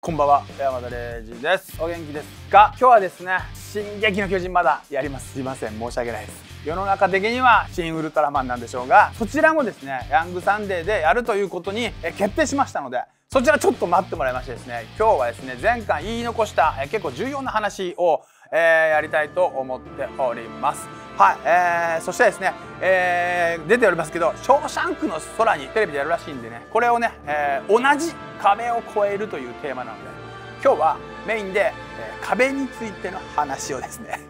こんばんは、山田礼二です。お元気ですか今日はですね、進撃の巨人まだやります。すいません、申し訳ないです。世の中的には新ウルトラマンなんでしょうが、そちらもですね、ヤングサンデーでやるということに決定しましたので、そちらちょっと待ってもらいましてですね、今日はですね、前回言い残した結構重要な話をえー、やりたいと思っております。はい、えー、そしてですね、えー、出ておりますけど「ショーシャンクの空に」テレビでやるらしいんでねこれをね、えー、同じ壁を越えるというテーマなので今日はメインで、えー、壁についての話をですね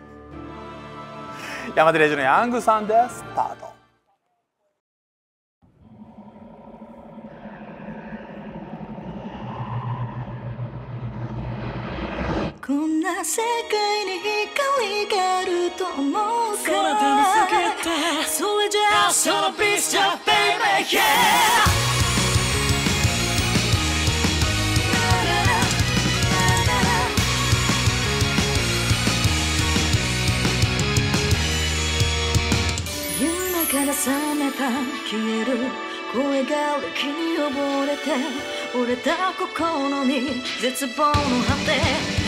山手レジのヤングさんでスタート。こんな世界に光があると思うから空で見つけてそれじゃあそのビーストベイベー Yeah! から覚めた消える声が歴に溺れて折れた心に絶望の果て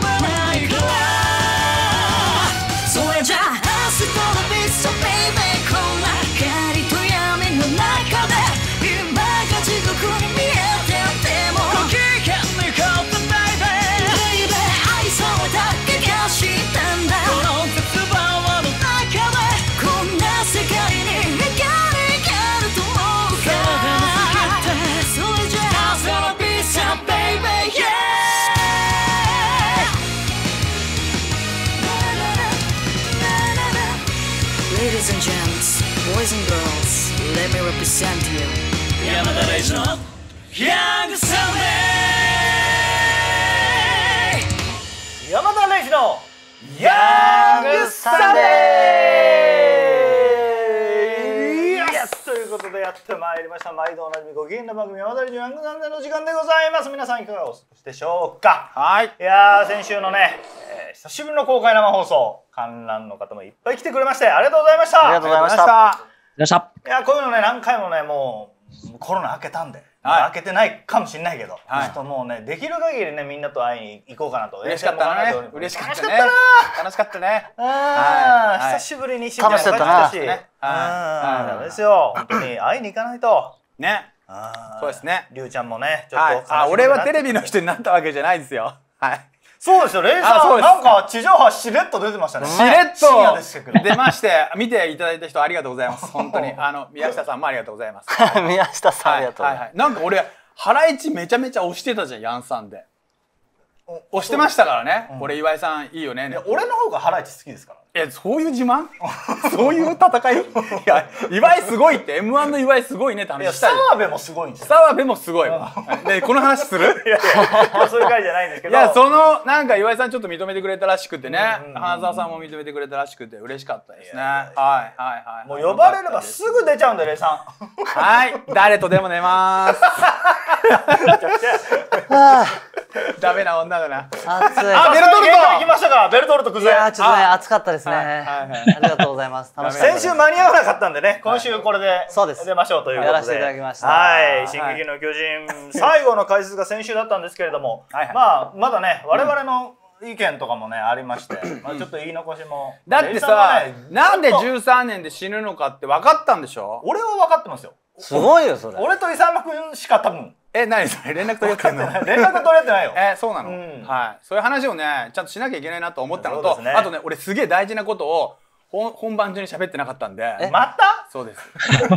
山田レイジのヤングサンデー山田レイジのヤングサンデーということでやってまいりました毎度おなじみご機嫌な番組山田レイジのヤングサンデーの時間でございます皆さんいかがお過ごしでしょうかはいいや先週のね、えー、久しぶりの公開生放送観覧の方もいっぱい来てくれましてありがとうございましたありがとうございましたいや、こういうのね、何回もね、もうコロナ明けたんで。はい、開けてないかもしれないけど、はい、ちょっともうねできる限りねみんなと会いに行こうかなと嬉しかったね嬉しかったね楽しかったねああ、久しぶりに新谷にってたしダメですよ本当に会いに行かないとねそうですねりゅうちゃんもねちょっとあ俺はテレビの人になったわけじゃないですよはいそうですよ、レイさん、なんか地上波しれっと出てましたね。しれっと出まして、見ていただいた人ありがとうございます。本当に、あの宮下さんもありがとうございます。宮下さん、ありがとうございます。なんか俺、ハライチめちゃめちゃ押してたじゃん、ヤンさんで。押してましたからね。俺岩井さんいいよね。俺の方がハライチ好きですから。えそういう自慢 そういう戦いいや岩井すごいって m 1の岩井すごいねって話したい澤部もすごいんです澤部もすごいでこの話する いやいやそういう回じゃないんですけどいやそのなんか岩井さんちょっと認めてくれたらしくてね花澤さんも認めてくれたらしくて嬉しかったですねはいはいはいもう呼ばれればすぐ出ちゃうんだレイさんはい誰とでも寝ます はあ ダメな女だな。熱い。あ、ベルトルト行きましたか。ベルトルト崩れ。いや、ちょっとね、熱かったですね。ははい、い、ありがとうございます。楽しみ。先週間に合わなかったんでね、今週これでそうです。出ましょうということで。やらせていただきました。はい、進撃の巨人最後の解説が先週だったんですけれども、はいまあまだね、我々の意見とかもねありまして、まあ、ちょっと言い残しもだってさ、なんで13年で死ぬのかって分かったんでしょ俺は分かってますよすごいよそれ俺と勇んしか多分え、何それ連絡取り合ってんの連絡取り合ってないよ。え、そうなの、うん、はい。そういう話をね、ちゃんとしなきゃいけないなと思ったのと、ね、あとね、俺すげえ大事なことを、本番中に喋ってなかったんで。またそうです ちょっと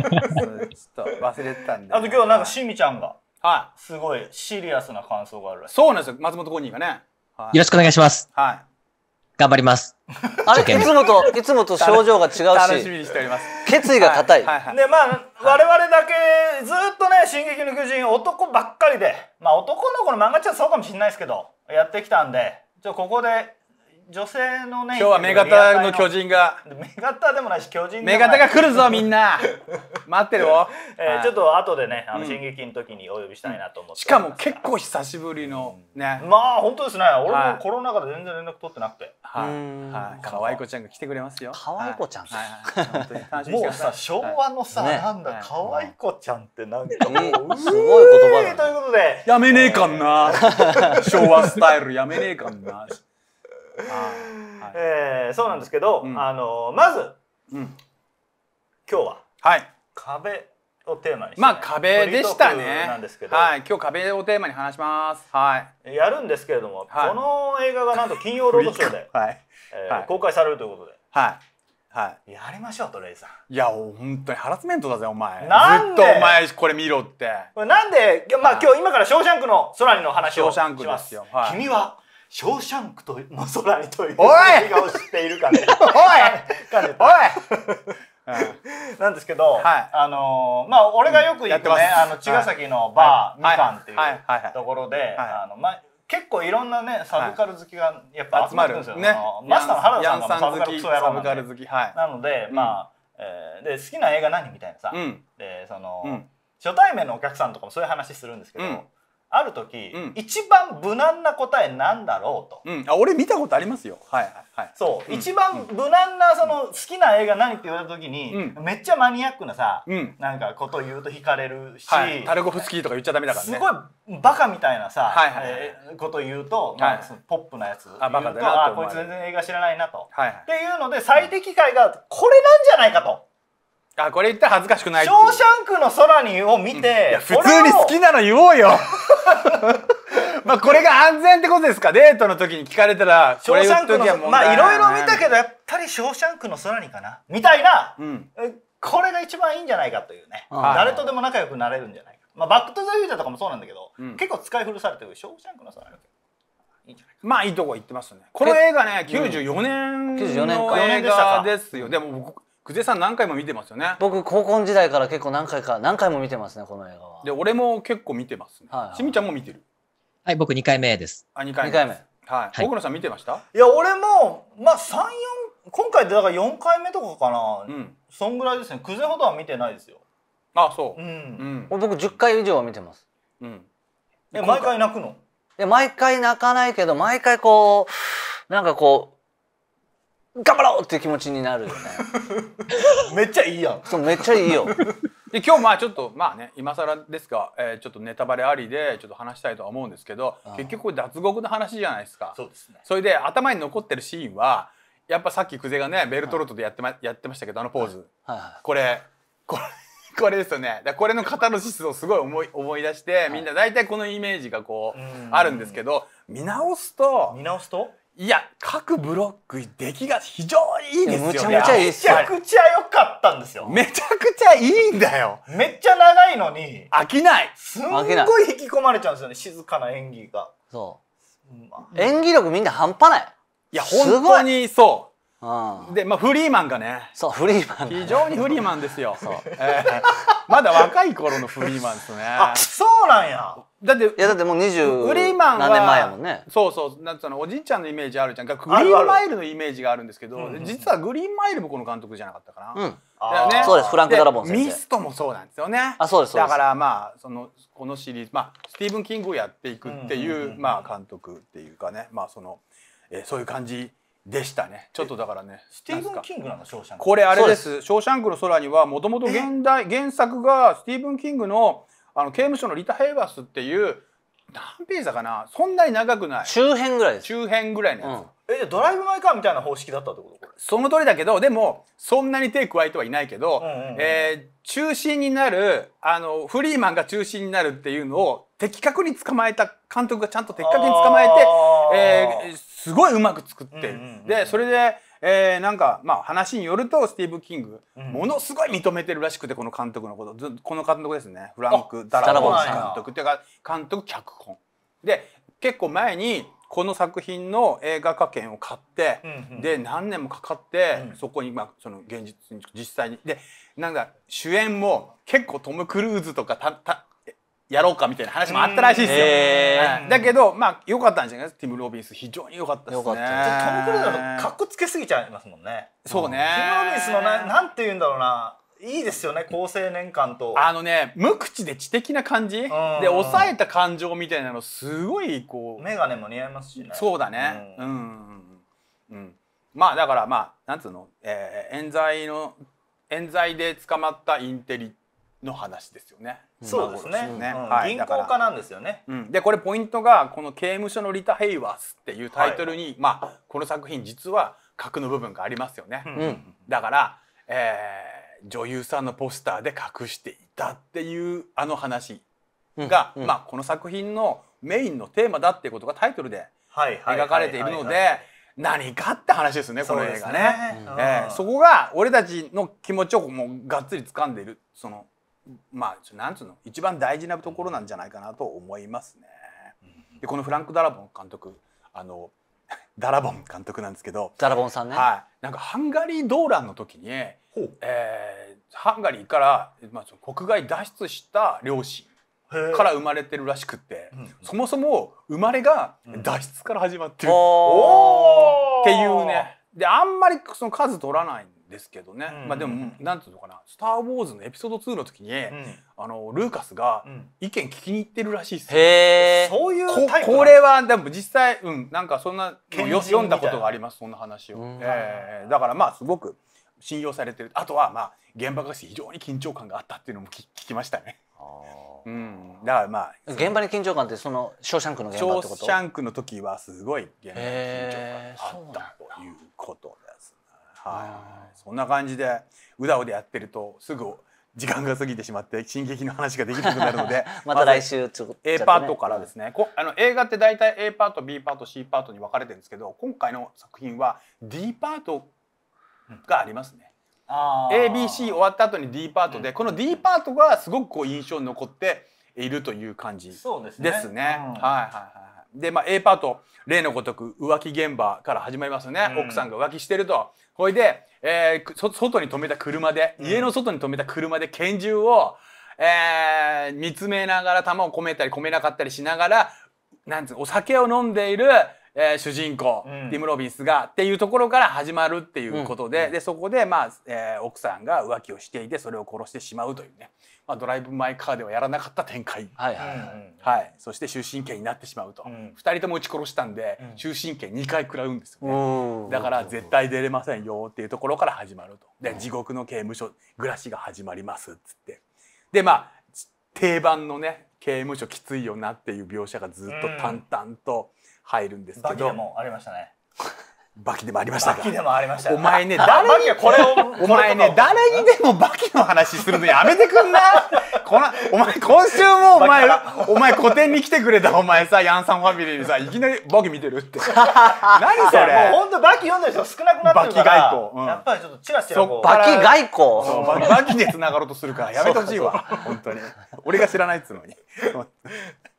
忘れてたんで。あと今日なんかしみちゃんが、はい。すごいシリアスな感想があるらしい。そうなんですよ。松本公認がね。はい、よろしくお願いします。はい。頑張ります。あれいつもといつもと症状が違うし、楽しみにしております。決意が固い。はいはいはい、でまあ我々だけずっとね進撃の巨人男ばっかりで、まあ男の子の漫画ちゃそうかもしれないですけどやってきたんで、じゃここで女性のね今日は目型の巨人が目型でもないし巨人目型が来るぞみんな 待ってるよ、えー、はい、ちょっと後でねあの進撃の時にお呼びしたいなと思って、うしかも結構久しぶりのね、うん、まあ本当ですね俺もコロナ禍で全然連絡取ってなくてはい、はい、かわい子ちゃんが来てくれますよかわい子ちゃん、はい、は もうさ昭和のさ、ね、なんだかわい子ちゃんってなんかもうすごい言葉だ、ということでやめねえかんな昭和スタイルやめねえかんなはい、えー、そうなんですけど、うん、あのまず、うん、今日は、はい、壁をテーマにして、ね、まあ壁でしたねなんですけど、はい、今日壁をテーマに話します、はい、やるんですけれども、はい、この映画がなんと金曜ロードショーで、はいえー、はい、公開されるということで。はいはい、やりましょうトレイさんいや本当にハラスメントだぜお前なんずっとお前これ見ろってなんで、まあ、今日今から「ショーシャンクの空に」の話をします、はい、君は「ショーシャンクとの空に」という映画を知っているかね。おいおい なんですけど、はい、あのー、まあ俺がよく行くね、うん、あの茅ヶ崎のバー、はい、みかんっていうところで、あのまあ結構いろんなねサブカル好きがやっぱ集まるんですよ。ね、マスターの原田さんがサブカルクソ野郎なんで、はい、なので、まあ、えー、で好きな映画何みたいなさ、うん、でその、うん、初対面のお客さんとかもそういう話するんですけど。ある時、うん、一番無難な答えなんだろうと、うん、あ俺見たことありますよはいはい、はいそう、うん、一番無難なその好きな映画何って言われた時に、めっちゃマニアックなさ、うん、なんかこと言うと惹かれるし、はい、タルゴフスキーとか言っちゃダメだからねすごいバカみたいなさ、はいはいえー、こと言うと、まあ、そのポップなやつ言うと、あバカだなあこいつ全然映画知らないなと、はいはい、っていうので最適解がこれなんじゃないかと。あこれ言ったら恥ずかしくないショーシャンクの空にを見て、うん、普通に好きなの言おうよ まあこれが安全ってことですかデートの時に聞かれたらショーシャンクのまあいろいろ見たけどやっぱりショーシャンクの空にかなみたいな、うん、これが一番いいんじゃないかというね、はい、誰とでも仲良くなれるんじゃないかまあバック・トゥ・ザ・フューチャーとかもそうなんだけど、うん、結構使い古されてるショーシャンクの空にいいまあいいとこ行ってますねこの映画ね94年の映画ですよでも僕久世さん何回も見てますよね僕高校時代から結構何回か何回も見てますねこの映画はで俺も結構見てます、ね、はいしみちゃんも見てるはい僕2回目ですあ2回目 ,2 回目はい、はい、野さん見てましたいや俺もまあ34今回でだから4回目とかかな、うん、そんぐらいですね久世ほどは見てないですよあそう、うん、うん、僕1回以上は見てますうんえ毎回泣くので毎回泣かないけど毎回こうなんかこう頑張ろうっていう気持ちになるよね めっちゃいいやんそうめっちゃいいよ で今日まあちょっとまあね今更ですが、えー、ちょっとネタバレありでちょっと話したいとは思うんですけど結局これ脱獄の話じゃないですかそうですねそれで頭に残ってるシーンはやっぱさっき久世がねベルトロートでやってま,、やってましたけどあのポーズ、はいはい、これこれ これですよね。だこれのカタロシスをすごい思い思い出して、みんな大体このイメージがこう、あるんですけど、見直すと見直すといや各ブロック出来が非常にいいですよ、ね、ちゃちゃいいめちゃくちゃ良かったんですよめちゃくちゃいいんだよめっちゃ長いのに飽きないすんごい引き込まれちゃうんですよね静かな演技がそう、うん、演技力みんな半端ないいや本当にそううん、で、まあ、フリーマンがねそうフリーマン、ね、非常にフリーマンですよ、えー、まだ若い頃のフリーマンですねそうなんやだっていやだってもう二十フリーマン何年前やもんねそうそうなんつうのおじいちゃんのイメージあるじゃんグリーンマイルのイメージがあるんですけど、うんうん、実はグリーンマイルもこの監督じゃなかったかな、うんね、そうですフランク・ドラボン先ミストもそうなんですよねあそうですだからまあそのこのシリーズ、まあ、スティーブン・キングをやっていくっていううんうんうん、まあ、監督っていうかねまあその、えー、そういう感じでしたねちょっとだからねスティーブン・キングなのショーシャンクこれあれです「ショーシャンクの空」にはもともと原作がスティーブン・キングのあの刑務所のリタ・ヘイバスっていう何ページだかなそんなに長くない周辺ぐらいです中編ぐらいのやつ、うん、えドライブ・マイ・カーみたいな方式だったってことその通りだけどでもそんなに手加えてはいないけど、うんうんうん、えー、中心になるあのフリーマンが中心になるっていうのを的確に捕まえた監督がちゃんと的確に捕まえて、えー、すごいうまく作ってる、うんうんうん、でそれで、えー、なんかまあ話によるとスティーブ・キング、うん、ものすごい認めてるらしくてこの監督のことこの監督ですねフランク・ダラボン監督っていうか監督脚本で結構前にこの作品の映画化権を買って、うんうん、で何年もかかって、うん、そこに、まあ、その現実に実際にでなんか主演も結構トム・クルーズとかたたやろうかみたいな話もあったらしいですよ、えー、だけどまあ良かったんじゃないですかティム・ロビンス非常に良かったですねトム・クルーズかっこつけすぎちゃいますもんねそうね、ティム・ロビンスのななんて言うんだろうないいですよね厚生年間とあのね無口で知的な感じ、うん、で抑えた感情みたいなのすごいこう眼鏡も似合いますしねそうだね、うん、うん、うん、まあだからまあなんつうの、えー、冤罪の冤罪で捕まったインテリの話ですよねそうですね、はい、銀行家なんですよね、うん、でこれポイントがこの刑務所のリタ・ヘイワースっていうタイトルに、はい、まあこの作品実は格の部分がありますよね、うん、だから、えー、女優さんのポスターで隠していたっていうあの話が、うん、まあこの作品のメインのテーマだっていうことがタイトルで描かれているので何かって話ですねこの映画ねそ、ね、えー、そこが俺たちの気持ちをもうがっつり掴んでいるそのまあなんつうの一番大事なところなんじゃないかなと思いますね。でこのフランク・ダラボン監督あの ダラボン監督なんですけどダラボンさんね、はい、なんかハンガリー動乱の時に、えー、ハンガリーから、まあ、その国外脱出した両親から生まれてるらしくて、うんそもそも生まれが脱出から始まってる、うん、っていうねであんまりその数取らないんですけどね、うん、まあでもなんていうのかな「スター・ウォーズ」のエピソード2の時に、うん、あのルーカスが意見聞きに行ってるらしいですよ。へそういうこれはでも実際うんなんかそんな読んだことがありますそんな話を、うん、えー、だからまあすごく信用されてるあとはまあ原爆が非常に緊張感があったっていうのも聞きましたね。うん、だからまあ現場に緊張感ってその「ショーシャンクの現場」ってことショーシャンクの時はすごい現場に緊張感があったということはい、そんな感じでうだうだやってるとすぐ時間が過ぎてしまって進撃の話ができなくなるので また来週ちょっと、ね、A パートからですね、こあの映画って大体 A パート B パート C パートに分かれてるんですけど今回の作品は D パートがありますね。うん、ABC 終わった後に D パートで、うん、この D パートがすごくこう印象に残っているという感じですね。ですね、はいはいはいで、まあ、A パート例のごとく浮気現場から始まりますよね、うん、奥さんが浮気してるとほいで、えー、外に止めた車で、家の外に止めた車で拳銃を、えー、見つめながら弾を込めたり込めなかったりしながらなんつうお酒を飲んでいる、えー、主人公、うん、ティム・ロビンスがっていうところから始まるっていうことでうん、でそこで、まあえー、奥さんが浮気をしていてそれを殺してしまうというね。まあ、ドライブ・マイ・カーではやらなかった展開、はいはいはいそして終身刑になってしまうと、うん、2人とも撃ち殺したんで終身刑2回食らうんですよね、うん、だから絶対出れませんよっていうところから始まるとで地獄の刑務所暮らしが始まりますっつってでまあ定番のね刑務所きついよなっていう描写がずっと淡々と入るんですけど、うん、バキでもありましたねバキでもありましたバキでもありましたお前ね誰にこれをお前ね誰にでもバキの話するのやめてくんな このお前今週もお前お前古典に来てくれたお前さヤンさんファミリーにさいきなりバキ見てるって 何それもう本当バキ読んでる人少なくなってるからバキ外交、うん、やっぱりちょっとチラチラバキ外交バキで繋がろうとするからやめてほしいわ本当に俺が知らないっつうのに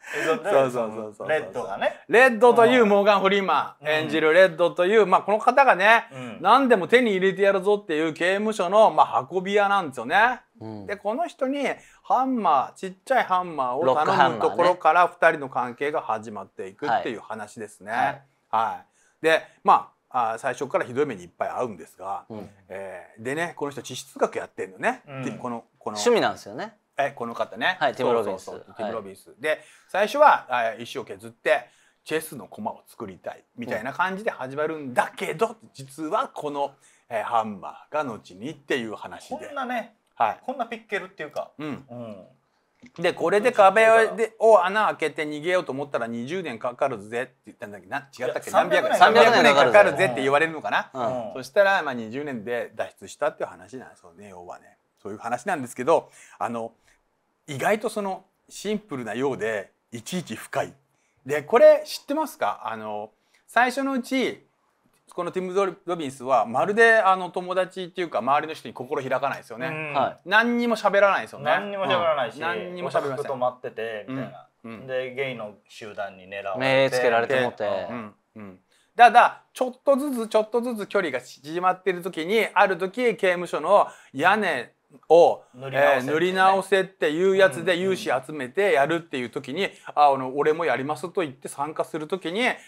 そうそうそうそう。レッドがね。レッドというモーガン・フリーマン演じるレッドという、まあこの方がね、何でも手に入れてやるぞっていう刑務所の、まあ、運び屋なんですよね。でこの人にハンマーちっちゃいハンマーを頼むところから二人の関係が始まっていくっていう話ですね。はい、でまああ最初からひどい目にいっぱい合うんですが、うん、えー、でねこの人地質学やってるのね、うん、このこの趣味なんですよねえこの方ね、はい、ティム・ロビンス。ティム・ロビンス、はい、で最初は石を削ってチェスの駒を作りたいみたいな感じで始まるんだけど、うん、実はこの、えー、ハンマーが後にっていう話でこんなね、はい、こんなピッケルっていうか、うん、うん、でこれで壁でを穴開けて逃げようと思ったら20年かかるぜって言ったんだけどな違ったっけ何百年300年かかるぜって言われるのかな、うん、そしたらまあ20年で脱出したっていう話なんですよね要はね。そういう話なんですけどあの意外とそのシンプルなようでいちいち深い。でこれ知ってますかあの最初のうちこのティム・ロビンスはまるであの友達っていうか周りの人に心開かないですよね、はい、何にも喋らないですよね何にも喋らないし、うん、何にも喋らない止まっててみたいな、うんでゲイの集団に狙われて目つけられてもて、うんうん、ただちょっとずつちょっとずつ距離が縮まってる時にある時刑務所の屋根を塗り,、え塗り直せっていうやつで融資集めてやるっていう時に「ああの俺もやります」と言って参加する時に、え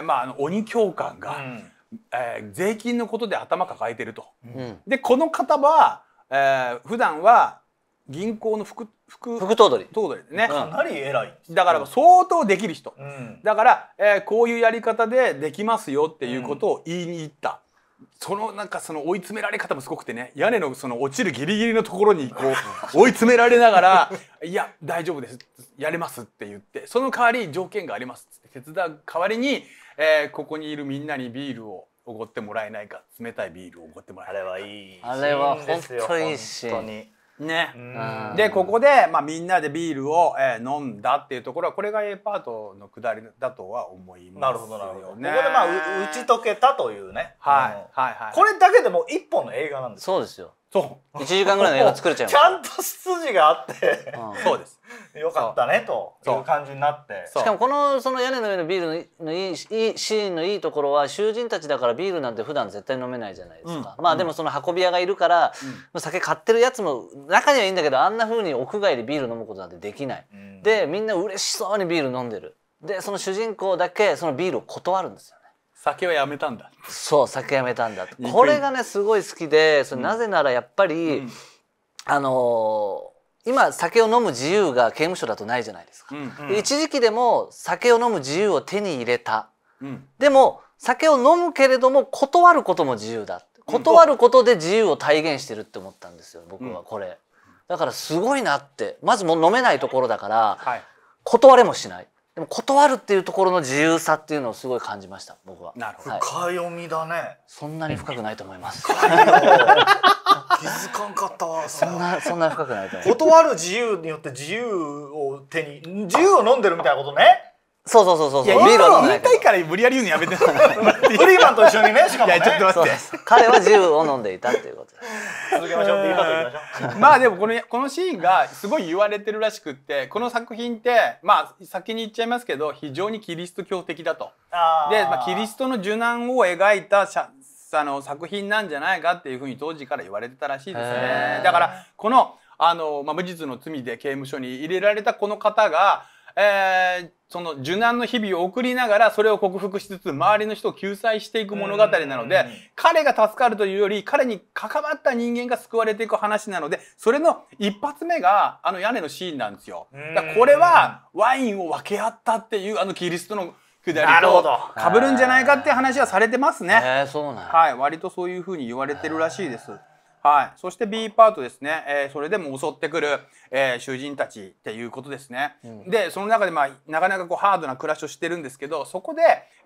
ーまあ、あの鬼教官が、うん、えー、税金のことで頭抱えてると。うん、でこの方は、えー、普段は銀行の副副副頭取頭取ですね、かなり偉いだから相当できる人、うん、だから、えー、こういうやり方でできますよっていうことを言いに行った、そのなんかその追い詰められ方もすごくてね屋根のその落ちるギリギリのところにこう 追い詰められながら「いや大丈夫ですやれます」って言ってその代わり条件がありますって手伝う代わりに、えー、ここにいるみんなにビールをおごってもらえないか冷たいビールをおごってもらえないかあれはいいあれは本当にいいシーンね、でここで、まあ、みんなでビールを、えー、飲んだっていうところはこれが A パートのくだりだとは思いますね、なるほどなるほどここで、まあ、打ち解けたというね、はい、はいはいこれだけでも一本の映画なんですよ。そうですよそう1時間ぐらいの映画作れちゃうちゃんと筋があって、そうですよかったねという感じになってしかもこのその屋根の上のビールのいいいシーンのいいところは囚人たちだからビールなんて普段絶対飲めないじゃないですか、まあでもその運び屋がいるから、酒買ってるやつも中にはいいんだけどあんなふうに屋外でビール飲むことなんてできない、でみんな嬉しそうにビール飲んでるでその主人公だけそのビールを断るんですよ酒はやめたんだそう酒やめたんだこれがねすごい好きでそれなぜならやっぱり、うん、あのー、今酒を飲む自由が刑務所だとないじゃないですか、うんうん、一時期でも酒を飲む自由を手に入れた、うん、でも酒を飲むけれども断ることも自由だ断ることで自由を体現してるって思ったんですよ僕はこれ、だからすごいなってまずも飲めないところだから、はい、断れもしないでも断るっていうところの自由さっていうのをすごい感じました僕は。なるほど、はい、深読みだね。そんなに深くないと思います。気づかんかったわ。そんなそんな深くないと思います。断る自由によって自由を手に自由を飲んでるみたいなことね。そうそうそうそう。いや、ビールは飲い言いたいから無理やり言うのやめて。フリーマンと一緒にね、しかも、ね。いや、ちょっと待って。彼は銃を飲んでいたっていうことです。続けましょう。ビーバーとまあでもこのこのシーンがすごい言われてるらしくって、この作品ってまあ先に言っちゃいますけど、非常にキリスト教的だと。で、まあキリストの受難を描いたあの作品なんじゃないかっていうふうに当時から言われてたらしいですね。だからこのあのまあ無実の罪で刑務所に入れられたこの方が、えーその受難の日々を送りながらそれを克服しつつ周りの人を救済していく物語なので彼が助かるというより彼に関わった人間が救われていく話なのでそれの一発目があの屋根のシーンなんですよ。だこれはワインを分け合ったっていうあのキリストのくだりとぶるんじゃないかって話はされてますね。はい、割とそういうふうに言われてるらしいです。はい。そして B パートですね。えー、それでも襲ってくる、えー、囚人たちっていうことですね。うん、で、その中で、まあ、なかなかこう、ハードな暮らしをしてるんですけど、そこで、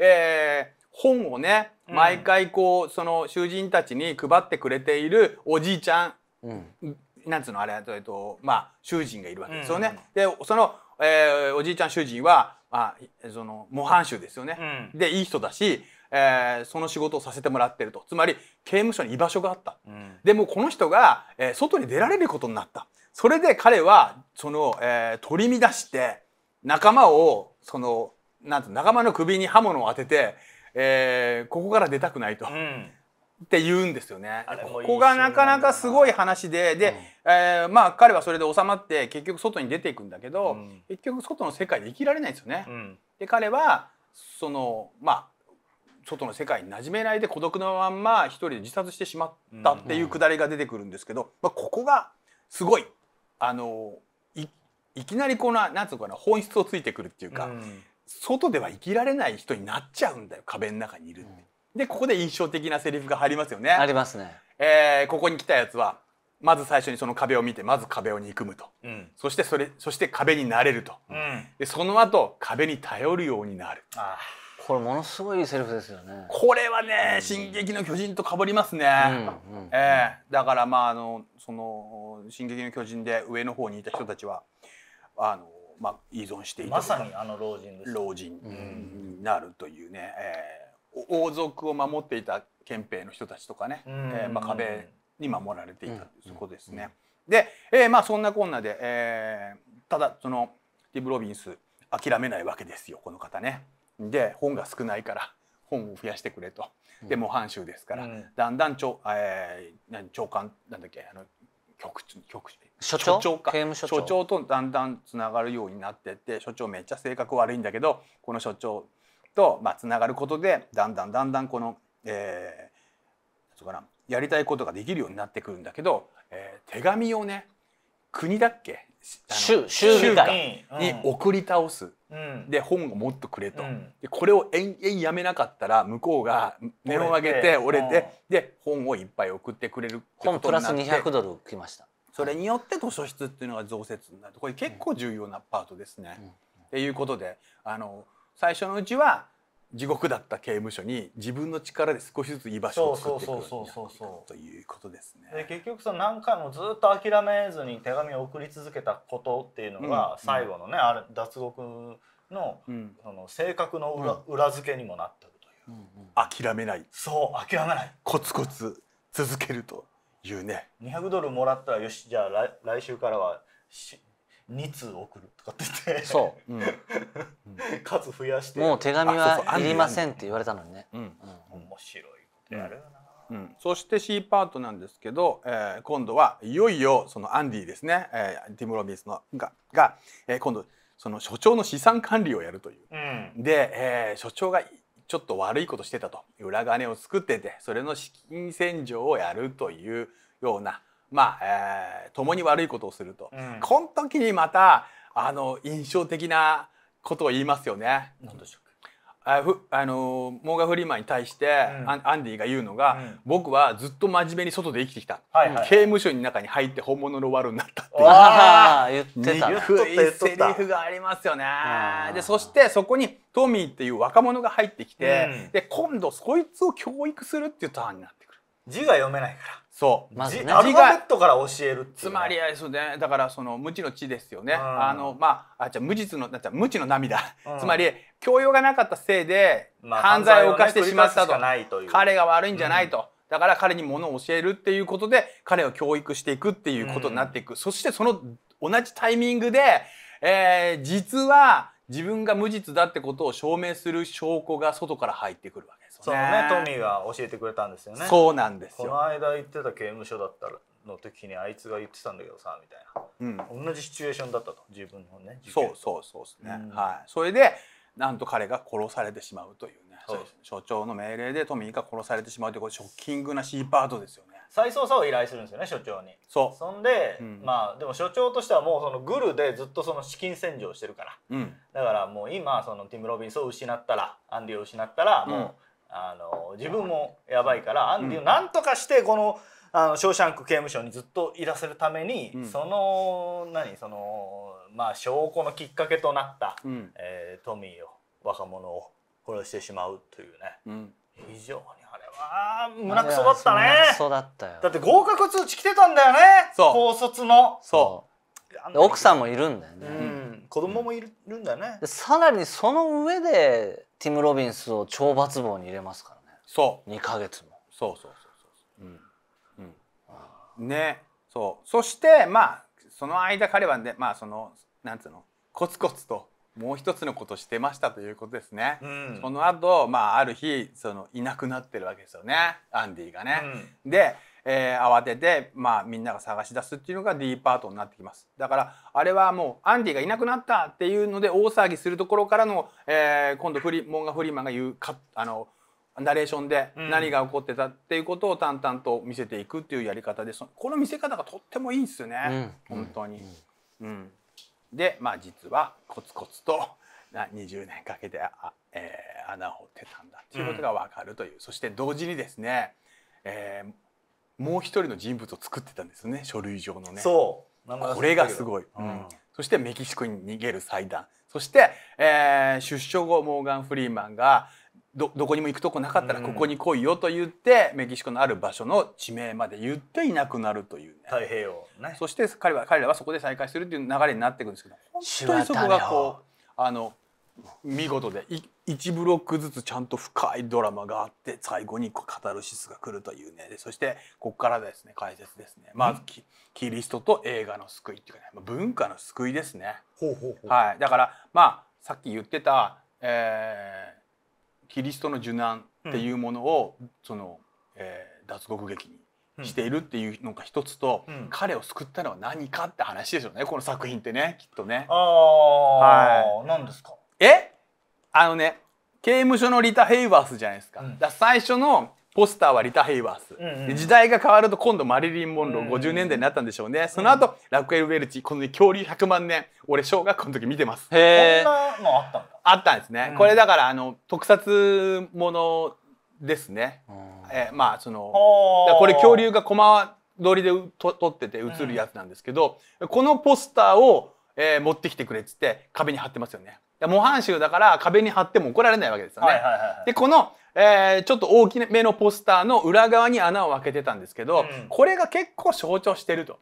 えー、本をね、毎回こう、うん、その囚人たちに配ってくれているおじいちゃん、うん、なんつうのあれ、えっと、まあ、囚人がいるわけですよね。うんで、その、えー、おじいちゃん囚人は、まあ、その模範囚ですよね、うん、でいい人だしえー、その仕事をさせてもらってるとつまり刑務所に居場所があった、うん、でもこの人が、えー、外に出られることになったそれで彼はその、えー、取り乱して仲間をそのなんて仲間の首に刃物を当てて、えー、ここから出たくないと。うんって言うんですよね。ここがなかなかすごい話で、で、うん、えー、まあ彼はそれで収まって結局外に出ていくんだけど、うん、結局外の世界で生きられないんですよね。うん、で彼はそのまあ外の世界に馴染めないで孤独のまんま一人で自殺してしまったっていうくだりが出てくるんですけど、まあ、ここがすごいあのいきなりこのなんつうかな本質をついてくるっていうか、うん、外では生きられない人になっちゃうんだよ壁の中にいるって。でここで印象的なセリフが入りますよね。ありますね。えー、ここに来たやつはまず最初にその壁を見てまず壁を憎むと、うん、そしてそれそして壁になれると、でその後壁に頼るようになる。あこれものすごいセリフですよねこれはね「進撃の巨人」と被りますね、うんうん、えー、だからまああのその「進撃の巨人」で上の方にいた人たちはあのまあ依存していまさにあの老人です老人になるというね、うん、えー、王族を守っていた憲兵の人たちとかね、うん、えー、まあ、壁に守られていたというこですね。うん、で、えー、まあそんなこんなで、えー、ただそのティブ・ロビンス諦めないわけですよこの方ね。で本が少ないから本を増やしてくれと。で模範集ですから、うん、だんだん長,、えー、長官なんだっけあの局局所長所長所長とだんだんつながるようになってって所長めっちゃ性格悪いんだけどこの所長とまあつながることでだんだんだんだんこの、えー、そうかなやりたいことができるようになってくるんだけど、えー、手紙をね国だっけ州州議会に送り倒す、うん、で本をもっとくれと、うん、でこれを延々やめなかったら向こうが値を上げて折れて、で本をいっぱい送ってくれる本プラス200ドル来ましたそれによって図書室っていうのが増設になるこれ結構重要なパートですね。っていうことであの最初のうちは地獄だった刑務所に自分の力で少しずつ居場所を作っていくということですね。で結局その何回もずっと諦めずに手紙を送り続けたことっていうのが最後のね、うん、ある脱獄のうん、その性格の裏うん、裏付けにもなってるという、諦めないそう諦めないコツコツ続けるというね200ドルもらったらよしじゃあ来来週からはし2通送るとかって言ってそう、うん、数増やしてもう手紙はいりませんって言われたのにね、うん、面白いことやるよな、うん、そして C パートなんですけど、えー、今度はいよいよそのアンディですね、えー、ティム・ロビンスのがが、えー、今度その所長の資産管理をやるという。うん、で、えー、所長がちょっと悪いことしてたと裏金を作っててそれの資金洗浄をやるというようなまあ、えー、共に悪いことをすると、うん、この時にまたあの印象的なことを言いますよね。何でしょうあふあのモーガン・フリーマンに対して、アン、アンディが言うのが、うん、僕はずっと真面目に外で生きてきた、はいはい、刑務所の中に入って本物のワルになったっていうあ言ってた憎いセリフがありますよね。でそしてそこにトミーっていう若者が入ってきて、うん、で今度そいつを教育するっていうターンになってくる。字が読めないからそう、まずね、アルファベットから教えるつまりそうねだからその無知の知ですよね、あのまああじゃ無実のなちゃ無知の涙、つまり教養がなかったせいで、犯罪を犯してしまったと,、彼が悪いんじゃないと。だから彼にものを教えるっていうことで彼を教育していくっていうことになっていく、そしてその同じタイミングで、えー、実は自分が無実だってことを証明する証拠が外から入ってくるわけですよね。そうねトミーが教えてくれたんですよね。そうなんですよ。この間言ってた刑務所だったらの時にあいつが言ってたんだけどさみたいな、うん、同じシチュエーションだったと自分のねそうそうそうですね、うん、はいそれでなんと彼が殺されてしまうというね、ね、所長の命令でトミーが殺されてしまうというこれショッキングな C パートですよ再捜査を依頼するんですよね所長にそうそんで、うん、まあでも所長としてはもうそのグルでずっとその資金洗浄してるから、うん、だからもう今そのティム・ロビンスを失ったらアンディを失ったらもう、うん、あの自分もやばいからアンディをなんとかしてこの「あのショーシャンク刑務所」にずっといらせるために、その何そのまあ証拠のきっかけとなった、うん、えー、トミーを若者を殺してしまうというね、非常にああ胸くそだったね胸くそだったよだって合格通知来てたんだよねそう。高卒のそう奥さんもいるんだよね、うん、子供もいる,、ん、だよねさらにその上でティム・ロビンスを懲罰房に入れますからねそう2か月もそうそうそうそうそううんうんねそうそしてまあその間彼はねまあそのなんつうのコツコツともう一つのことしてましたということですね。うん、その後、まあ、ある日そのいなくなってるわけですよねアンディがね。うん、で、えー、慌てて、まあ、みんなが探し出すっていうのが D パートになってきます。だからあれはもうアンディがいなくなったっていうので大騒ぎするところからの、えー、今度フリモンガ・フリーマンが言うかあのナレーションで何が起こってたっていうことを淡々と見せていくっていうやり方でそのこの見せ方がとってもいいんですよね、うん、本当に。うんで、まあ、実はコツコツと20年かけてあ、えー、穴を掘ってたんだということが分かるという、うん、そして同時にですね、えー、もう一人の人物を作ってたんですね書類上のね。そうこれがすごい、うん、そしてメキシコに逃げる祭壇そして、えー、出所後モーガン・フリーマンが、どどこにも行くとこなかったらここに来いよと言って、うん、メキシコのある場所の地名まで言っていなくなるという、ね、太平洋、ね、そして彼は彼らはそこで再会するという流れになっていくんですけど本当にそこがこうあの見事で1ブロックずつちゃんと深いドラマがあって最後にカタルシスが来るというねそしてここからですね解説ですねまずキ,、キリストと映画の救いっていうかね文化の救いですね。ほうほうほうはい、だからまあさっき言ってた、えー、キリストの受難っていうものを、うん、その、えー、脱獄劇にしているっていうのが一つと、うん、彼を救ったのは何かって話ですよねこの作品ってねきっとね。ああ、はい、何ですかえあのね刑務所のリタ・ヘイワースじゃないですか。うん、だ最初のポスターはリタ・ヘイワース、うんうん、時代が変わると今度マリリン・モンロー50年代になったんでしょうね、うん、その後、うん、ラクエル・ウェルチこの、ね、恐竜100万年俺小学校の時見てますへえああったんですね、うん、これだからあの特撮ものですね、えまあそのこれ恐竜が駒通りでと撮ってて映るやつなんですけど、このポスターを、えー、持ってきてくれっつって壁に貼ってますよね模範囚だから壁に貼っても怒られないわけですよね、はいはいはいはい、でこのえー、ちょっと大きめのポスターの裏側に穴を開けてたんですけど、うん、これが結構象徴してると。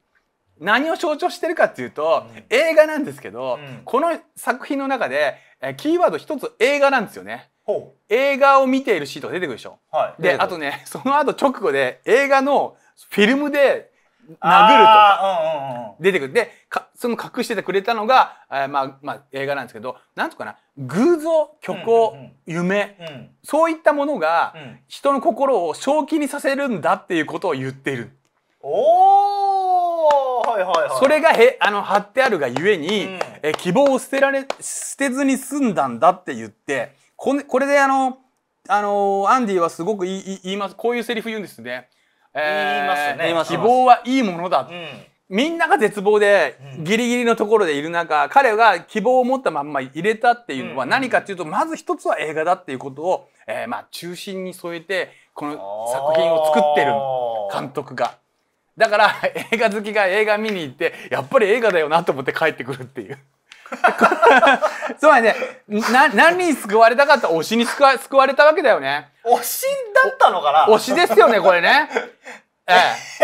何を象徴してるかっていうと、うん、映画なんですけど、うん、この作品の中で、えー、キーワード一つ映画なんですよね。映画を見ているシートが出てくるでしょ。はい、であとねその後直後で映画のフィルムで殴るとか出てくる。でかその隠しててくれたのが、えー、まあまあ映画なんですけどなんとかな偶像虚構、うんうんうん、夢、うん、そういったものが、人の心を正気にさせるんだっていうことを言っている。おはいはいはい、それがへあの貼ってあるがゆえに、うん、え希望を捨てられ捨てずに済んだんだって言ってこれこれであの、あのアンディはすごく言い言いますこういうセリフ言うんですね。言いますね希望はいいものだ、うん、みんなが絶望でギリギリのところでいる中、うん、彼が希望を持ったまんま入れたっていうのは何かっていうと、うん、まず一つは映画だっていうことを、えー、まあ中心に添えてこの作品を作ってる監督が。だから 映画好きが映画見に行ってやっぱり映画だよなと思って帰ってくるっていう。つまりねな何に救われたかって推しに救わ救われたわけだよね推しだったのかな推しですよねこれね え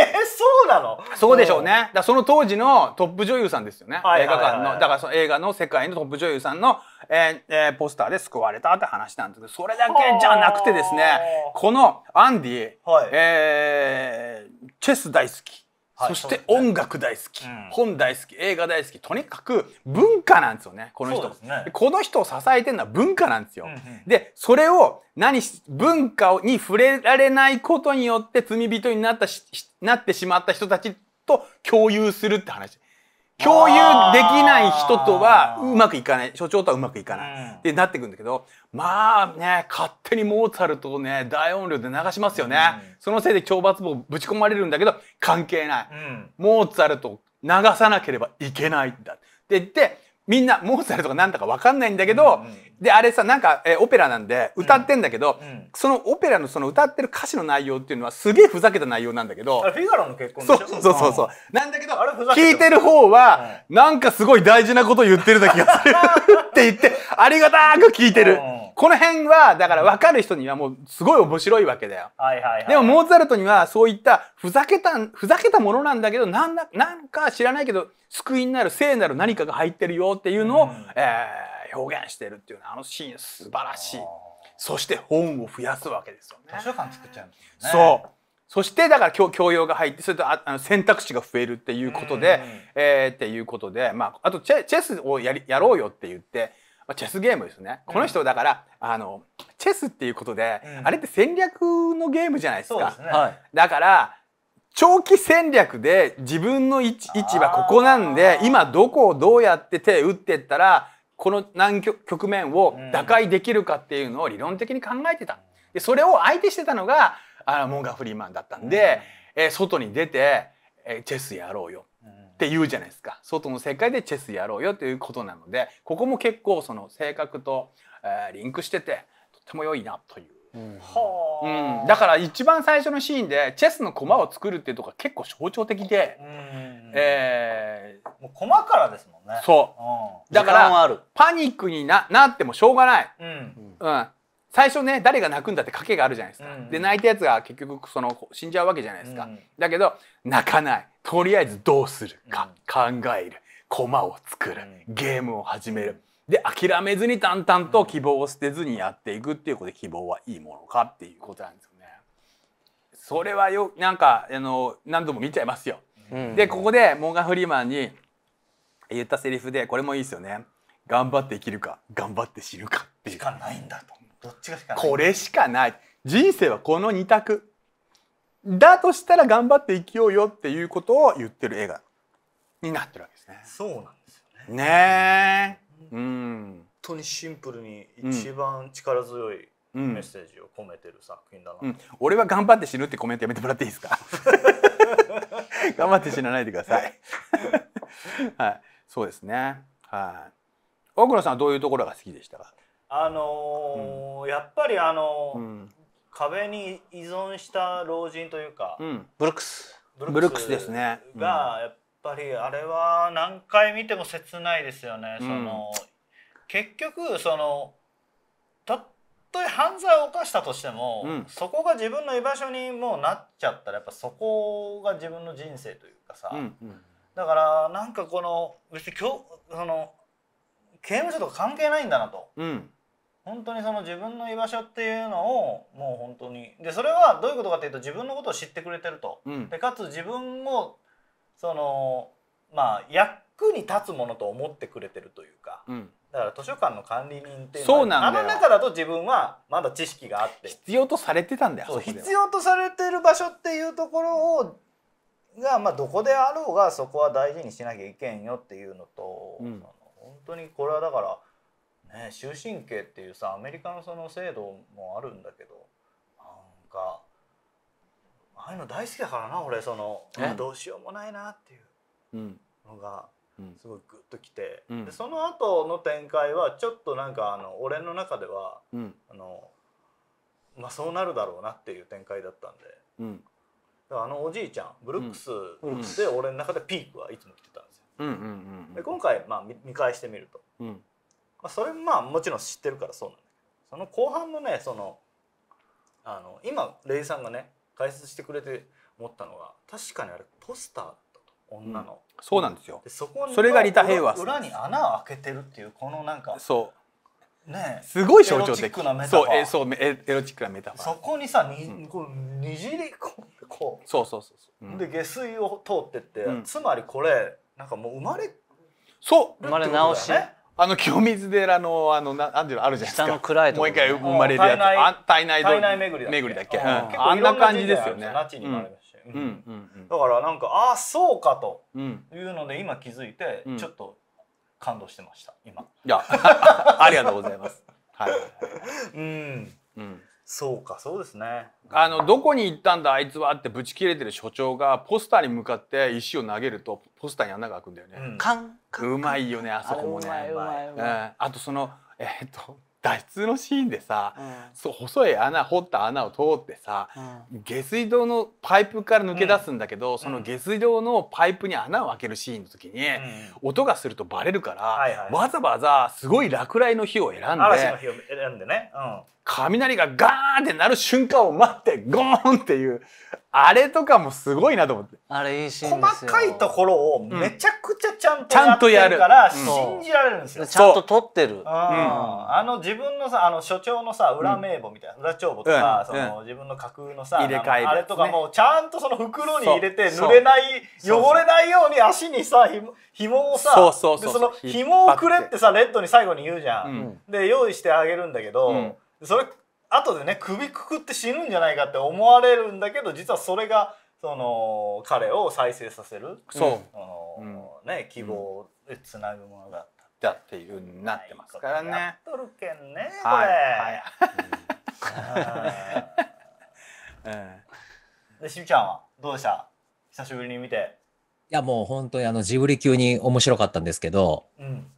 えそうなのそうでしょうねだその当時のトップ女優さんですよね、映画館のだからその映画の世界のトップ女優さんの、えーえー、ポスターで救われたって話なんですけどそれだけじゃなくてですねこのアンディ、はい、えー、チェス大好きそして音楽大好き、本大好き映画大好きとにかく文化なんですよねこの人、ね、この人を支えてるのは文化なんですよ、うんうん、でそれを何文化に触れられないことによって罪人になったなってしまった人たちと共有するって話共有できない人とはうまくいかない所長とはうまくいかない、ってでなってくんだけどまあね勝手にモーツァルトをね大音量で流しますよね、うん、そのせいで懲罰棒ぶち込まれるんだけど関係ない、うん、モーツァルトを流さなければいけないんだって言ってみんなモーツァルトが何だか分かんないんだけど、うんうん、であれさなんか、えー、オペラなんで歌ってんだけど、うんうん、そのオペラのその歌ってる歌詞の内容っていうのはすげえふざけた内容なんだけどフィガロの結婚そうそうそうそうなんだけど聞いてる方は、なんかすごい大事なこと言ってるだ気がするって言ってありがたく聞いてる。この辺はだから分かる人にはもうすごい面白いわけだよ。はいはいはい、でもモーツァルトにはそういったふざけたふざけたものなんだけどなんだなんか知らないけど救いになる聖なる何かが入ってるよっていうのを、うん、えー、表現してるっていうあのシーン素晴らしい。そして本を増やすわけですよね。図書館作っちゃうんですね。そう。そしてだから教教養が入ってそれとあの選択肢が増えるっていうことで、うんうん、えー、っていうことで、まあ、あとチェチェスをやりやろうよって言ってまあ、チェスゲームですね、この人だから、あのチェスっていうことで、あれって戦略のゲームじゃないですか。すね、だから長期戦略で自分の位置はここなんで今どこをどうやって手打ってったらこの難局面を打開できるかっていうのを理論的に考えてた。でそれを相手してたのがあのモンガ・フリーマンだったんで、えー、外に出て、えー、チェスやろうよって言うじゃないですか外の世界でチェスやろうよということなのでここも結構その性格と、えー、リンクしててとっても良いなという。うん、うん、だから一番最初のシーンでチェスの駒を作るっていうとこが結構象徴的で、うん、えー、もう駒からですもんねそう、うん、だからパニックにななってもしょうがない、うん、うん最初ね誰が泣くんだって賭けがあるじゃないですか、うん、で泣いたやつが結局その死んじゃうわけじゃないですか、うん、だけど泣かないとりあえずどうするか、考える駒を作るゲームを始める、で諦めずに淡々と希望を捨てずにやっていくっていうことで希望はいいものかっていうことなんですよね。それはよなんかあの何度も見ちゃいますよ。でここでモーガン・フリーマンに言ったセリフでこれもいいですよね。頑張って生きるか頑張って死ぬかっていう。しかないんだと。どっちがしかないこれしかない人生はこの2択だとしたら頑張って生きようよっていうことを言ってる映画になってるわけですねそうなんですよねねえうん本当にシンプルに一番力強い、メッセージを込めてる作品だな、うん、俺は頑張って死ぬってコメントやめてもらっていいですか 頑張って死なないでください はいそうですねはい奥野さんはどういうところが好きでしたかあのー、やっぱりあのー、壁に依存した老人というか、ブルックスブルックスですねがやっぱりあれは何回見ても切ないですよね、その結局そのたとえ犯罪を犯したとしても、うん、そこが自分の居場所にもうなっちゃったらやっぱそこが自分の人生というかさ、うんうん、だからなんかこの別に今日その刑務所とか関係ないんだなと、うん、本当にその自分の居場所っていうのをもう本当にでそれはどういうことかっていうと自分のことを知ってくれてると、うん、でかつ自分をそのまあ役に立つものと思ってくれてるというか、うん、だから図書館の管理人っていうのはあの中だと自分はまだ知識があって必要とされてたんだよ必要とされてる場所っていうところをが、まあ、どこであろうがそこは大事にしなきゃいけんよっていうのと、うん、本当にこれはだから。ね終身刑っていうさアメリカのその制度もあるんだけどなんかああいうの大好きだからな俺そのどうしようもないなっていうのが。すごいグッときて、うん、でその後の展開はちょっとなんかあの俺の中では、うん、あのまあ、そうなるだろうなっていう展開だったんで、うん、だからあのおじいちゃんブルックスで俺の中でピークはいつも来てたんですよ。で今回、まあ、見返してみると、まあ、それまあもちろん知ってるからそうなんだその後半のねそのあの今レイさんがね解説してくれて思ったのは確かにあれポスターだと女の、うん、そうなんですよでそこそれがリタ・ヘイワース裏に穴を開けてるっていうこのなんかそうね、すごい象徴的エロチックなメターそうエロチックなメタファーそこにさに,、うん、こうにじり込んでこうそうそうそう、うん、で下水を通ってって、うん、つまりこれなんかもう生まれそう生まれ直し、ね、あの清水寺のあのななんていうのあるじゃないですか。下の暗いともう一回生まれるやつ。あ体内体内巡り巡りだっけ、あんな感じですよね。那にもありしうんだからなんかああそうかとうん。いうので今気づいてうんちょっと感動してました今いや ありがとうございます。はい。うんうん。そうかそうですねあのどこに行ったんだあいつはってぶち切れてる所長がポスターに向かって石を投げるとポスターに穴が開くんだよね、うん、うまいよねあそこもねあとそのえー、っと脱出のシーンでさ、うん、そう細い穴掘った穴を通ってさ、うん、下水道のパイプから抜け出すんだけど、うん、その下水道のパイプに穴を開けるシーンの時に、音がするとバレるから、はいはい、わざわざすごい落雷の日を選んで嵐の日を選んでね、うん雷がガーンって鳴る瞬間を待ってゴーンっていうあれとかもすごいなと思ってあれいいシーンです細かいところをめちゃくちゃちゃんとやってるから信じられるんですよ、ちゃんと撮ってる、うん、あの自分のさあの所長のさ裏名簿みたいな、うん、裏帳簿とか、その自分の架空のさ入れ替え、あれとかもちゃんとその袋に入れて濡れない汚れないように足にさひも紐をさそうそうそうでその紐をくれってさレッドに最後に言うじゃん、で用意してあげるんだけど、それ後でね首くくって死ぬんじゃないかって思われるんだけど実はそれがその彼を再生させるそう、あのー、ね、希望をつなぐものだった。だっていうになってますからね。やっとるけんねこれ。はい でしみちゃんはどうでした久しぶりに見て。いやもう本当にあのジブリ級に面白かったんですけど、うん、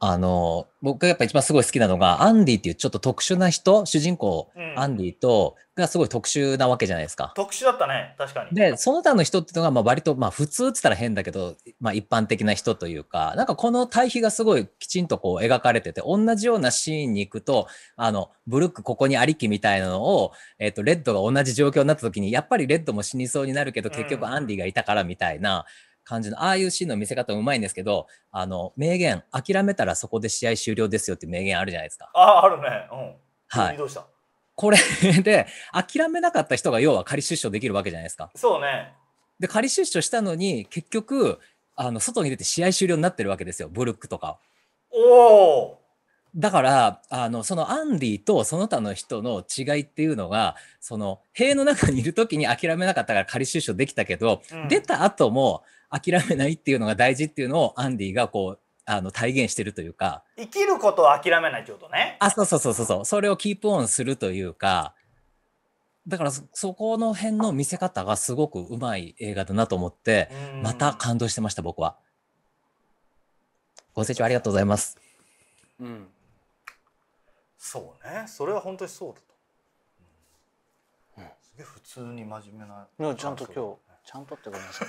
あの、僕がやっぱ一番すごい好きなのが、アンディっていうちょっと特殊な人、主人公、アンディと、がすごい特殊なわけじゃないですか。特殊だったね、確かに。で、その他の人っていうのが、まあ割と、まあ普通って言ったら変だけど、まあ一般的な人というか、なんかこの対比がすごいきちんとこう描かれてて、同じようなシーンに行くと、あの、ブルックここにありきみたいなのを、えっ、と、レッドが同じ状況になった時に、やっぱりレッドも死にそうになるけど、結局アンディがいたからみたいな、うん感じの、ああいうシーンの見せ方うまいんですけど、あの、名言、諦めたらそこで試合終了ですよって名言あるじゃないですか。ああ、あるね。うん。はい。どうしたこれで、諦めなかった人が要は仮出所できるわけじゃないですか。そうね。で、仮出所したのに、結局、あの、外に出て試合終了になってるわけですよ、ブルックとか。おお。だからあのそのアンディとその他の人の違いっていうのがその塀の中にいる時に諦めなかったから仮出所できたけど、うん、出た後も諦めないっていうのが大事っていうのをアンディがこうあの体現してるというか生きることを諦めないってことねあそうそうそうそうそうそれをキープオンするというかだからそこの辺の見せ方がすごくうまい映画だなと思ってまた感動してました僕はご清聴ありがとうございますうんそうねそれは本当にそうだと、うん、すげえ普通に真面目なちゃんと今日ちゃんとってごめんなさい。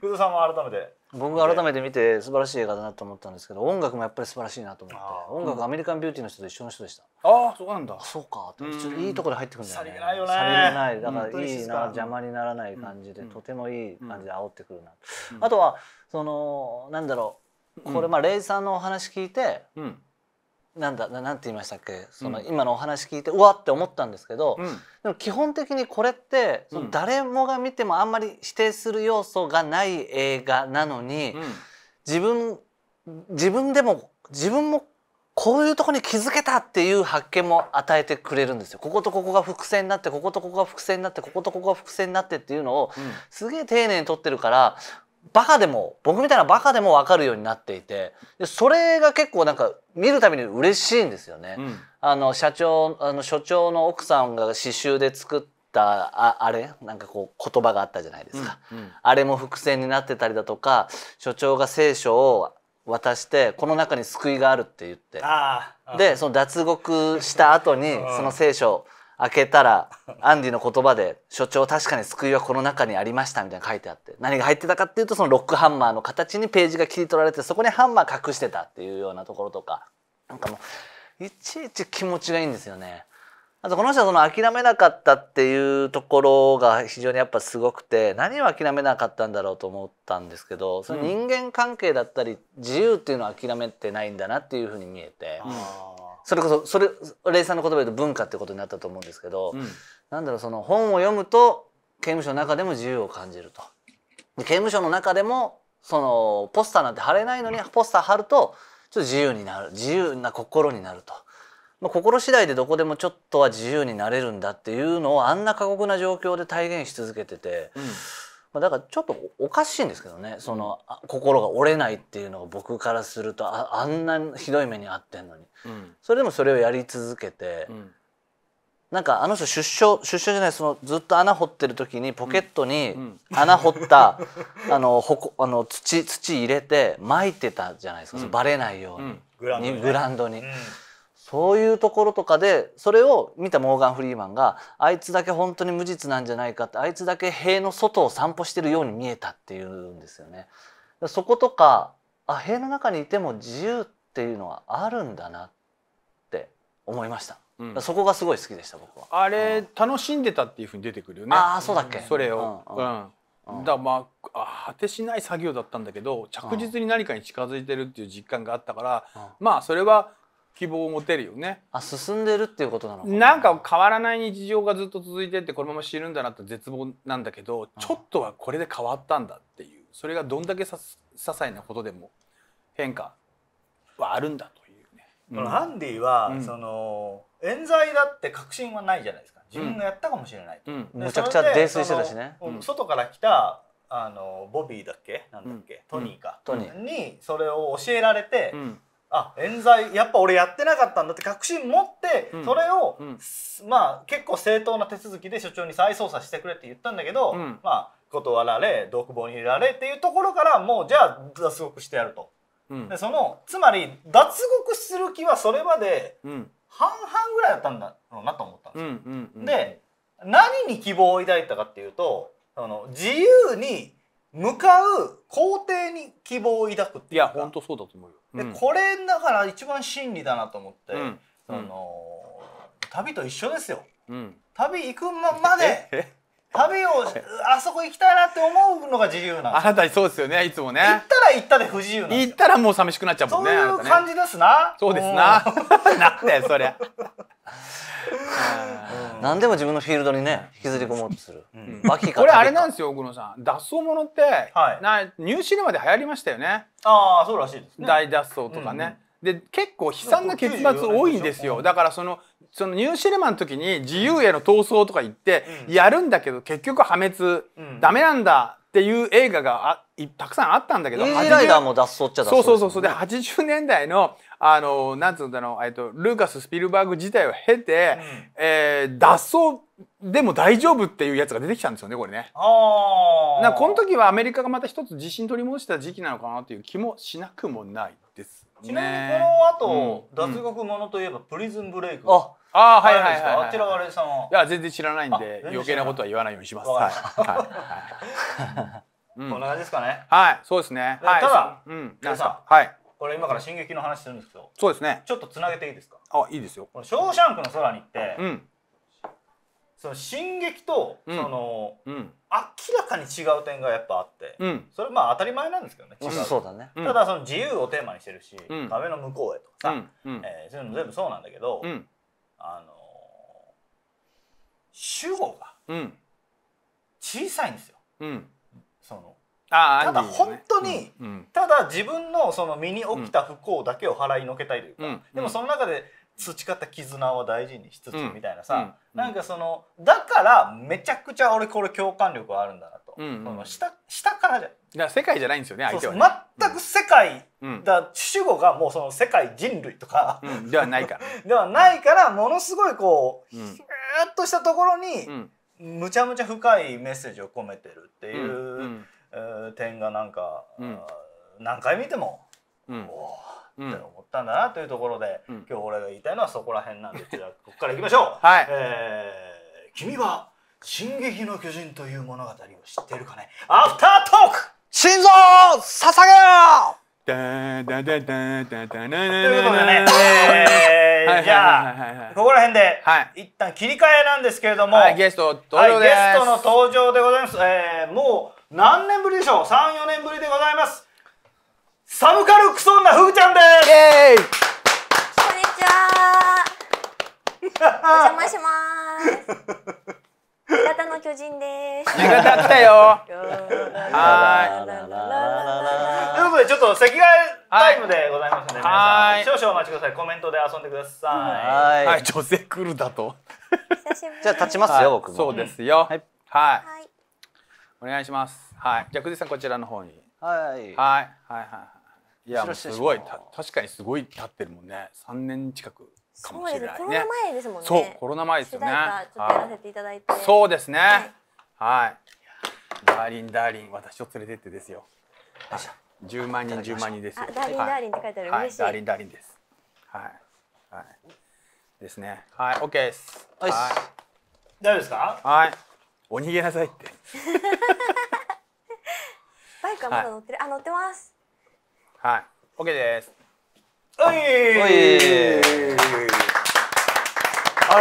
工 藤さんは改めて。僕が改めて見て素晴らしい映画だなと思ったんですけど、音楽もやっぱり素晴らしいなと思って、音楽アメリカンビューティーの人と一緒の人でした。ああ、そうなんだ。そうか、ちょっといいところで入ってくるんだよね。さりげないよねさりげない、だからいいな、邪魔にならない感じで、とてもいい感じで煽ってくるな。あとは、その、なんだろう、これまあレイさんのお話聞いて、うんなんだなんて言いましたっけその、今のお話聞いてうわって思ったんですけど、うん、でも基本的にこれってその誰もが見てもあんまり否定する要素がない映画なのに、うん、自分自分でも自分もこういうとこに気づけたっていう発見も与えてくれるんですよ。こことここが伏線になってこことここが伏線になってこことここが伏線になってっていうのを、すげえ丁寧に撮ってるからバカでも僕みたいなバカでも分かるようになっていてでそれが結構なんか見るたびに嬉しいんですよね。うん、あの社長あの所長の奥さんが刺繍で作ったああれなんかこう言葉があったじゃないですか、うんうん、あれも伏線になってたりだとか所長が聖書を渡してこの中に救いがあるって言ってでその脱獄した後にその聖書開けたらアンディの言葉で「所長確かに救いはこの中にありました」みたいな書いてあって何が入ってたかっていうとそのロックハンマーの形にページが切り取られてそこにハンマー隠してたっていうようなところとかなんかもういちいち気持ちがいいんですよね。あとこの人はその諦めなかったっていうところが非常にやっぱすごくて何を諦めなかったんだろうと思ったんですけどその人間関係だったり自由っていうのは諦めてないんだなっていうふうに見えて。うんそれこそそれレイさんの言葉で言うと文化ってことになったと思うんですけど、うん、なんだろうその本を読むと刑務所の中でも自由を感じると。で刑務所の中でもそのポスターなんて貼れないのにポスター貼るとちょっと自由になる自由な心になると。心次第でどこでもちょっとは自由になれるんだっていうのをあんな過酷な状況で体現し続けてて、うまあ、だからちょっとおかしいんですけどねその、心が折れないっていうのが僕からするとああんなひどい目に遭ってんのに、うん、それでもそれをやり続けて、うん、なんかあの人出所出所じゃないそのずっと穴掘ってる時にポケットに穴掘った、あのほこあの土土入れてまいてたじゃないですか、うん、バレないように、グラにグラウンドに。そういうところとかでそれを見たモーガン・フリーマンがあいつだけ本当に無実なんじゃないかってあいつだけ塀の外を散歩してるように見えたっていうんですよね。そことかあ塀の中にいても自由っていうのはあるんだなって思いました。うん、そこがすごい好きでした僕は。あれ、うん、楽しんでたっていうふうに出てくるよね。ああそうだっけ。それを。うん、うんだまあ果てしない作業だったんだけど着実に何かに近づいてるっていう実感があったから、うん、まあそれは希望を持てるよねあ進んでるっていうことなのかななんか変わらない日常がずっと続いてってこのまま死ぬんだなって絶望なんだけど、ちょっとはこれで変わったんだっていうそれがどんだけさ些細なことでも変化はあるんだというね。うん、ハンディは、うん、その冤罪だって確信はないじゃないですか自分がやったかもしれない、うん、むちゃくちゃ泥酔してたしね、外から来たあのボビーだっけなんだっけ、トニーか、トニーにそれを教えられて、あ冤罪やっぱ俺やってなかったんだって確信持って、うん、それを、うん、まあ結構正当な手続きで所長に再捜査してくれって言ったんだけど、うん、まあ断られ独房に入れられっていうところからもうじゃあ脱獄してやると、でそのつまり脱獄する気はそれまで半々ぐらいだったんだろうなと思ったんですよ。うんうんうん、で何に希望を抱いたかっていうとあの自由に向かう皇帝に希望を抱くっていういや本当そうだと思うよ。でこれだから一番真理だなと思って、その、旅と一緒ですよ、旅行くままで旅をあそこ行きたいなって思うのが自由なんあなたそうですよねいつもね行ったら行ったで不自由なん行ったらもう寂しくなっちゃうもんねそういう感じですな、ね、そうですな、うん、なんだよそりゃ何でも自分のフィールドにね引きずり込もうとする、うん、これあれなんですよ奥野さん脱走ものって、はい、なニューシで流行りましたよねああそうらしいです、ね、大脱走とかね、うんで結構悲惨な結末多いんですよだからそのそのニューシネマの時に自由への闘争とか言ってやるんだけど結局破滅、うん、ダメなんだっていう映画があたくさんあったんだけど、イーライダーも脱走っちゃ脱走、ね、そうそうそうで80年代のあのなんつうんだろうえっとルーカス・スピルバーグ自体を経て、うん、えー、脱走でも大丈夫っていうやつが出てきたんですよねこれね。あなこの時はアメリカがまた一つ自信取り戻した時期なのかなという気もしなくもない。ちなみにこの後、脱獄者といえばプリズンブレイク。あ、あはいはいはいあちらはれさんはいや全然知らないんで余計なことは言わないようにします。はい。こんな感じですかね。はい、そうですね。ただ、うん、皆さん、はい。これ今から進撃の話するんですけど、そうですね。ちょっとつなげていいですか。あ、いいですよ。このショーシャンクの空に行って、その進撃とその、うん。明らかに違う点がやっぱあって、うん、それまあ当たり前なんですけどね違う、そうだねただその自由をテーマにしてるし「壁、うん、の向こうへ」とかさ、うん、えー、そういうの全部そうなんだけど、あのー、主語が小さいんですよ。そのあただ本当に、ただ自分のその身に起きた不幸だけを払いのけたいというか、でもその中で培った絆を大事にしつつみたいなさ、うん、なんかそのだからめちゃくちゃ俺これ共感力あるんだなと、うんうん、下下からじゃだ世界じゃないんですよね相手は、ね、全く世界、うん、だ主語がもうその世界人類とか、うん、ではないから ではないからものすごいこう、うん、ーっとしたところに、うん、むちゃむちゃ深いメッセージを込めてるっていう、うん、点がなんか、何回見ても、うん、おおって思ったんだなというところで、うん、今日俺が言いたいのはそこら辺なんですが ここからいきましょう、はいえー、君は「進撃の巨人」という物語を知っているかねアフタートーク心臓を捧げよダダダダダダダじゃあここら辺で、はい、一旦切り替えなんですけれども、はい、ゲストの登場でございます、えー、もう何年ぶりでしょう34年ぶりでございますサブカルクソンなふぐちゃんですイエーイこんにちはお邪魔します味方の巨人です味方来たよはいということでちょっと席替えタイムでございますのではい少々お待ちくださいコメントで遊んでください、うん、はい女性来るだとじゃあ立ちますよ、僕もそうですよ、うん、はい、はい、お願いしますはいじゃあ久慈さんこちらの方にはいはいはいはいいやすごい確かにすごい経ってるもんね三年近くかもしれないね、ね、そうコロナ前ですよねそうですねはい、ダーリンダーリン私を連れてってですよ十万人十万人ですよダーリンダーリンって書いてある、はい、ダーリンダーリンですはいはいですねはいオッケーですはい大丈夫ですかはいお逃げなさいって バイクはまだ乗ってる、はい、あ乗ってますはい OK ですおい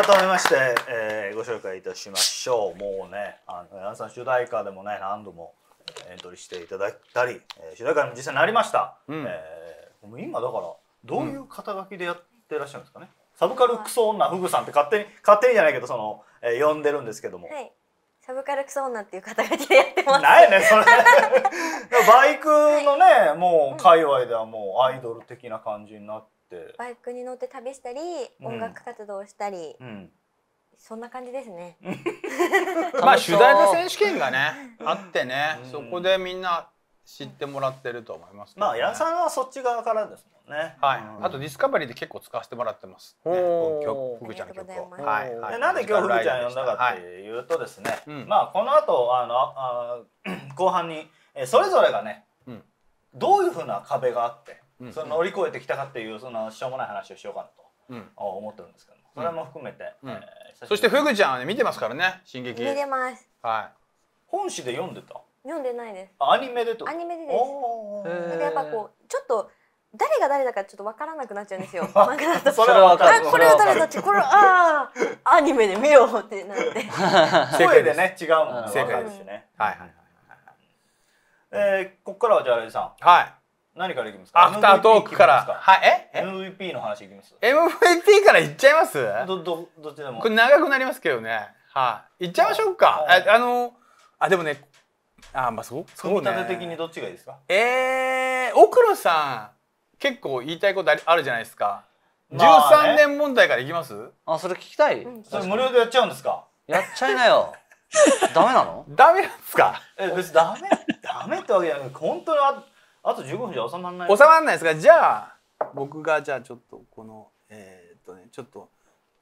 改めまして、えー、ご紹介いたしましょうもうねあの皆さん主題歌でもね何度もエントリーしていただいたり、えー、主題歌にも実際なりました、うん、えー、もう今だからどういう肩書きでやってらっしゃるんですかね、うん、サブカルクソ女フグさんって勝手に勝手にじゃないけどその、えー、呼んでるんですけども、はいサブカルクソ女っていう肩書きでやってます。ないね、それ。バイクのね、はい、もう界隈ではもうアイドル的な感じになって。バイクに乗って旅したり、音楽活動したり。うんうんそんな感じですね。まあ取材の選手権がねあってね、そこでみんな知ってもらってると思います、ね、まあ矢野さんはそっち側からですもんねはい、うん、あとディスカバリーで結構使わせてもらってますねふぐちゃんの曲をはい、はい、でなんで今日ふぐちゃん呼んだかっていうとですね、はい、まあこの後あのあ 後半にそれぞれがね、うん、どういうふうな壁があって、うん、その乗り越えてきたかっていうそのしょうもない話をしようかなと思ってるんですけどうん、それも含めて、えー、そしてふぐちゃんはね見てますからね進撃見てますはい本誌で読んでた読んでないですアニメでとアニメでですなんかやっぱこうちょっと誰が誰だかちょっと分からなくなっちゃうんですよ。漫画だと。それは分かる。これは誰だって、これああアニメで見ようってなって。声でね違うもん、正解ですね。はいはいはい。えここからはじゃああれさん。はい。何からいきますかアフタートークから。はい、え ?MVP の話いきます ?MVP からいっちゃいますど、ど、どっちでも。これ長くなりますけどね。はい、いっちゃいましょうか。あ、あの、あ、でもね、あまあそうそうね。組的にどっちがいいですか。ええー、奥野さん結構言いたいことあるじゃないですか。十、ま、三、あね、年問題からいきます？あそれ聞きたい、それ無料でやっちゃうんですか。やっちゃいなよ。ダメなの？ダメですか。え別にダメダメってわけじゃなく本当にああと十五分じゃ収まらない。収まらないですか。じゃあ僕がじゃあちょっとこのえー、っとねちょっと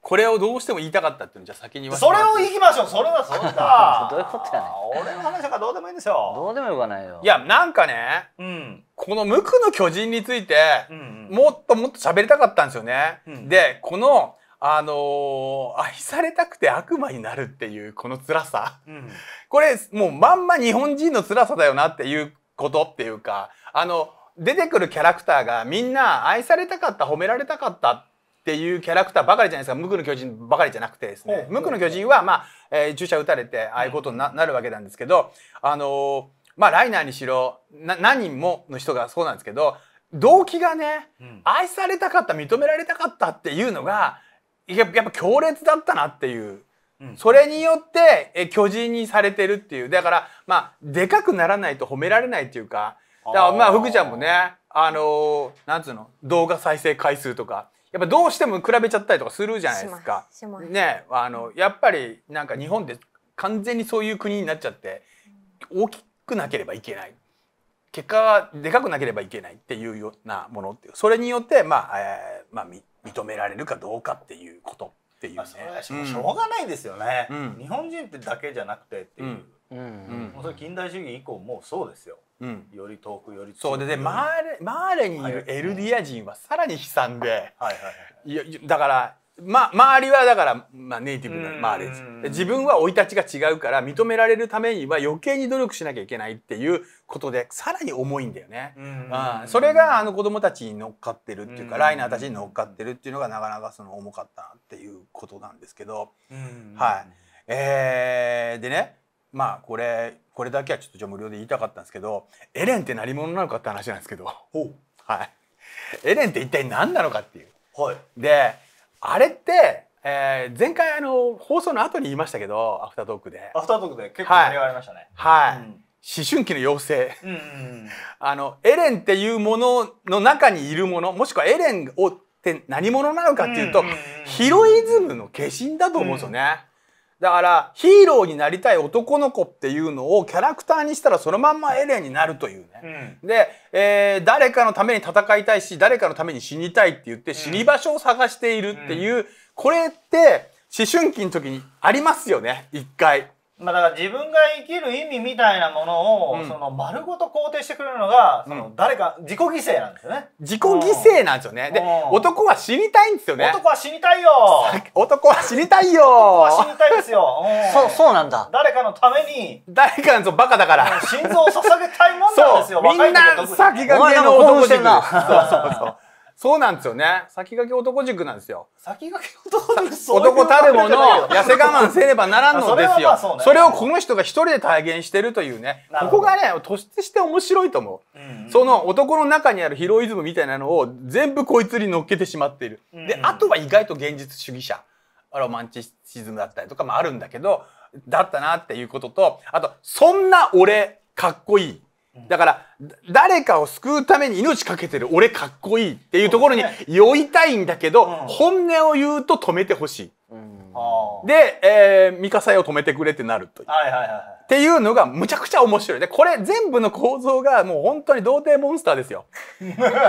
これをどうしても言いたかったっていうのじゃ先にそれを言いましょうそれはそうだ どういうことやね俺の話とかどうでもいいんですよどうでもよくないよいやなんかね、うん、この無垢の巨人について、うんうん、もっともっと喋りたかったんですよね、うん、でこのあのー、愛されたくて悪魔になるっていうこの辛さ、うん、これもうまんま日本人の辛さだよなっていうことっていうかあの出てくるキャラクターがみんな愛されたかった褒められたかったっていうキャラクターばかりじゃないですか無垢の巨人ばかりじゃなくてですね無垢の巨人はまあ、えー、注射打たれてああいうことになるわけなんですけどあのー、まあライナーにしろな、何人もの人がそうなんですけど動機がね、うん、愛されたかった認められたかったっていうのがやっぱ強烈だったなっていう。うん、それによってえ巨人にされてるっていうだからまあでかくならないと褒められないっていうかだからまあ福ちゃんもねあのー、なんつうの動画再生回数とかやっぱどうしても比べちゃったりとかするじゃないですか。すすね、あのやっぱりなんか日本で完全にそういう国になっちゃって大きくなければいけない。結果はでかくなければいけないっていうようなものっていうそれによってまあ、えー、まあ、認められるかどうかっていうことっていうね。しょうがないですよね、うん、日本人ってだけじゃなくてっていう、うんうん、近代主義以降もうそうですよ。うん、より遠くよりそうででマーレマーレにいるエルディア人はさらに悲惨で、はいはいはい、いやだからま、周りはだから、まあ、ネイティブなマーレージ自分は生い立ちが違うから認められるためには余計に努力しなきゃいけないっていうことでさらに重いんだよね、うんそれがあの子供たちに乗っかってるっていうか、うライナーたちに乗っかってるっていうのがなかなかその重かったなっていうことなんですけど、はいえー、でねまあこれこれだけはちょっとじゃ無料で言いたかったんですけどエレンって何者なのかって話なんですけど、はい、エレンって一体何なのかっていう。はい、であれって、えー、前回あの放送の後に言いましたけどアフタートークで。アフタートークで結構盛り上がりましたね。はい、うん、思春期の妖精、うんうん、あのエレンっていうものの中にいるものもしくはエレンをって何者なのかっていうと、ヒロイズムの化身だと思うんですよね。うんだからヒーローになりたい男の子っていうのをキャラクターにしたらそのまんまエレンになるというね。うん、で、えー、誰かのために戦いたいし誰かのために死にたいって言って死に場所を探しているっていう、うん、これって思春期の時にありますよね一回。まあ、だから自分が生きる意味みたいなものを、うん、その丸ごと肯定してくれるのが、その誰か、自己犠牲なんですよね。自己犠牲なんですよね。で、男は死にたいんですよね。男は死にたいよ。男は死にたいよ。男は死にたいですよ。そう、そうなんだ。誰かのために。誰かのバカだから。心臓を捧げたいもんなんですよ。みんな、先駆けの男そうそうそう。そうなんですよね。先駆け男塾なんですよ。先駆け男塾男たるもの、痩せ我慢せねばならんのですよ。それをこの人が一人で体現してるというね。ここがね、突出して面白いと思う。その男の中にあるヒロイズムみたいなのを全部こいつに乗っけてしまっている。で、あとは意外と現実主義者。ロマンチシズムだったりとかもあるんだけど、だったなっていうことと、あと、そんな俺、かっこいい。だから誰かを救うために命かけてる俺かっこいいっていうところに酔いたいんだけど、本音を言うと止めてほしい。で、えー、ミカサイを止めてくれってなるという、はいはいはい。っていうのがむちゃくちゃ面白い。で、これ全部の構造がもう本当に童貞モンスターですよ。だか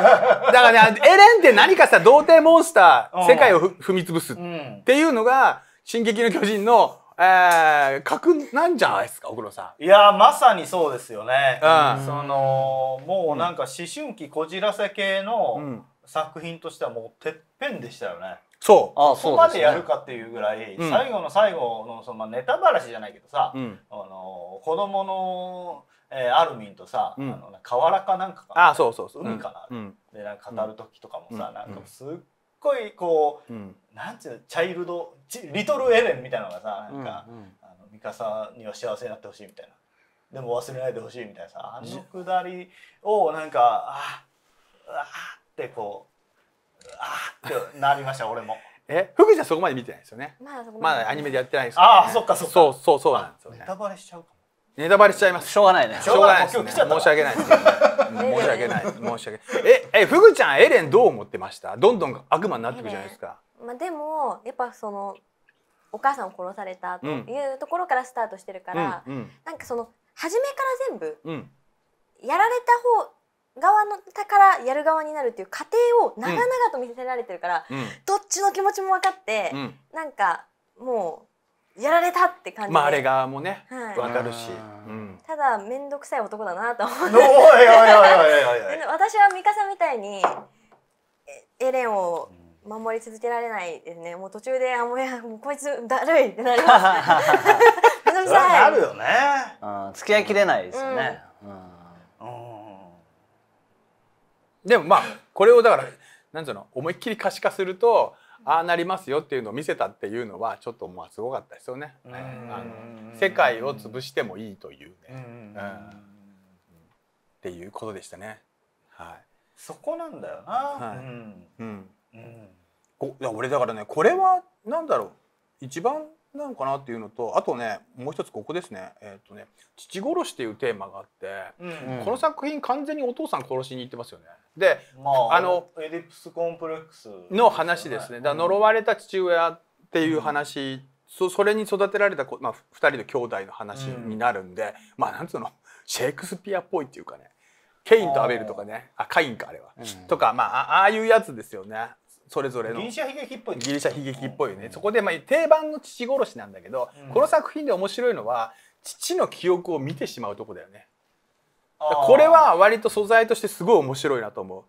らね、エレンって何かさ、童貞モンスター、世界を踏み潰すっていうのが、進撃の巨人のえー、格なんじゃないですか奥野さんいやまさにそうですよね、うん、そのもうなんか思春期こじらせ系の作品としてはもうてっぺんでしたよね、そうあそこまでやるかっていうぐらい、ね、最後の最後のその、まあ、ネタばらしじゃないけどさ、うん、あの子供の、えー、アルミンとさ、うん、あの河原かなんかかあそうそうそう海かな、うん、でなんか語る時とかもさ、うん、なんかすっごいこう、うん、なんていうのチャイルドリトルエレンみたいなのがさなんか、うんうん、あのミカさには幸せになってほしいみたいなでも忘れないでほしいみたいなさあのくだりをなんかああってこうああってなりました 俺も。え、ふぐちゃんそこまで見てないですよね。まあ、まだアニメでやってないです、ね、ああ、そっかそっか。そうそうそうなんですよ、ね、ネタバレしちゃうネタバレしちゃいます。しょうがないね。しょうがないですね。申し訳ない申し訳ない。申し訳ない。え、え、ふぐちゃん、エレンどう思ってましたどんどん悪魔になっていくじゃないですか。まあ、でもやっぱそのお母さんを殺されたというところからスタートしてるから、うんうん、なんかその初めから全部、やられた方側のからやる側になるっていう過程を長々と見せられてるから、うん、どっちの気持ちも分かって、うん、なんかもうやられたって感じまああれ側もね、はい、分かるしただ面倒くさい男だなと思って私はミカさんみたいにエレンを守り続けられないですねもう途中で「あもうやもうこいつだるい」ってなります なるよね、うん、付き合いきれないですよね、うん、うんうんでもまあこれをだからなんつうの思いっきり可視化するとああなりますよっていうのを見せたっていうのはちょっとまあすごかったですよね。あの世界を潰してもいいというね、うんっていうことでしたね。はい。そこなんだよな。はい。うん。うん、俺だからねこれは何だろう一番なのかなっていうのとあとねもう一つここですね「えー、っとね父殺し」っていうテーマがあって、うんこの作品完全にお父さん殺しに行ってますよね。で、まあ、あのエィプスコンプレックス、の話ですね。だ呪われた父親っていう話、うん、そそれに育てられた子、まあ、2人の兄弟の話になるんで、うん、まあなんつうのシェイクスピアっぽいっていうかねケインとアベルとかねあカインかあれは、うん、とかまあああいうやつですよねそれぞれのギリシャ悲劇っぽい、ね、ギリシャ悲劇っぽいね、そこで、まあ、定番の父殺しなんだけど、この作品で面白いのは父の記憶を見てしまうとこだよねこれは割と素材としてすごい面白いなと思う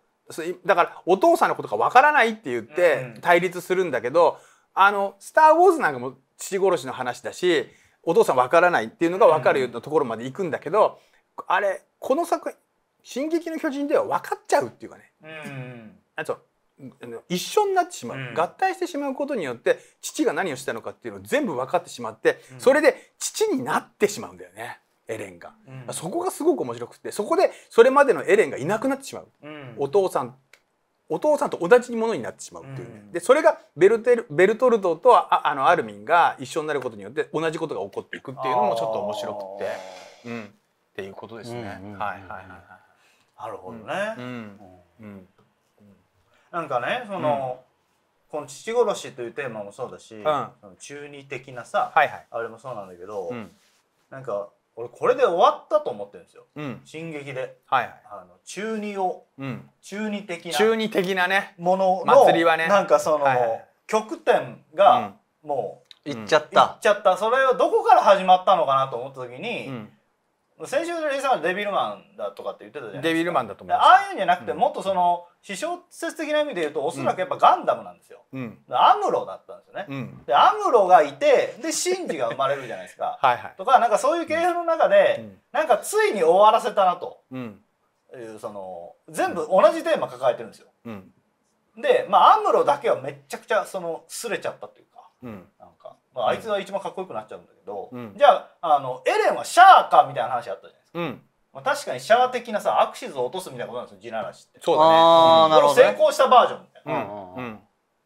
だからお父さんのことがわからないって言って対立するんだけど、あの「スター・ウォーズ」なんかも父殺しの話だしお父さんわからないっていうのがわかるようなところまで行くんだけど、あれこの作品「進撃の巨人」では分かっちゃうっていうかね。うん、うん、一緒になってしまう、うん、合体してしまうことによって父が何をしたのかっていうのを全部分かってしまって、うん、それで父になってしまうんだよねエレンが、うん、そこがすごく面白くてそこでそれまでのエレンがいなくなってしまう、お父さんお父さんと同じものになってしまうっていうね、でそれがベルテルベルトルトとああのアルミンが一緒になることによって同じことが起こっていくっていうのもちょっと面白くて、うん、っていうことですね。はいはいはい、なるほどね、うんうんなんかねその、この「父殺し」というテーマもそうだし、中二的なさ、はいはい、あれもそうなんだけど、うん、なんか俺これで終わったと思ってるんですよ、うん、進撃で、はいはい、あの中二を、うん、中二的な中二的なねものの祭りはねなんかその、はいはい、極点が、もういっちゃった行っちゃったそれをどこから始まったのかなと思った時に、先週レイさんはデビルマンだとかって言ってたじゃないですかデビルマンだと思いますああいうんじゃなくて、うん、もっとその思小説的な意味で言うとおそらくやっぱガンダムなんですよ、うん、アムロだったんですよね、うん、でアムロがいてでシンジが生まれるじゃないですか はい、とかなんかそういう系譜の中で、うん、なんかついに終わらせたなという、その全部同じテーマ抱えてるんですよ、でまあアムロだけはめちゃくちゃそのすれちゃったというか、うん、なんかまあ、あいつが一番かっこよくなっちゃうんだけど、うん、じゃああのエレンはシャアかみたいな話あったじゃないですか、うん、まあ、確かにシャア的なさアクシズを落とすみたいなことなんですよ地ならしってそうだねあ、うん、成功したバージョンみたいな、うん、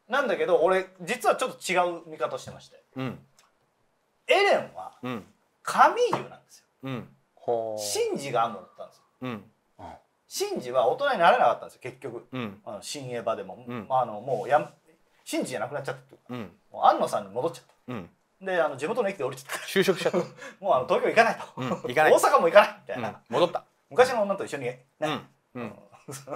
なんだけど俺実はちょっと違う見方してまして、エレンはカミーユなんですよ、シンジがあムロだったんですよ、シンジは大人になれなかったんですよ結局、あの新エヴァでも、まあ、あのもうやシンジじゃなくなっちゃったっていうか、もう安野さんに戻っちゃったであの地元の駅で降りて就職しちゃった もうあの東京行かないと、うん、行かない大阪も行かないみたいな、戻った昔の女と一緒にね、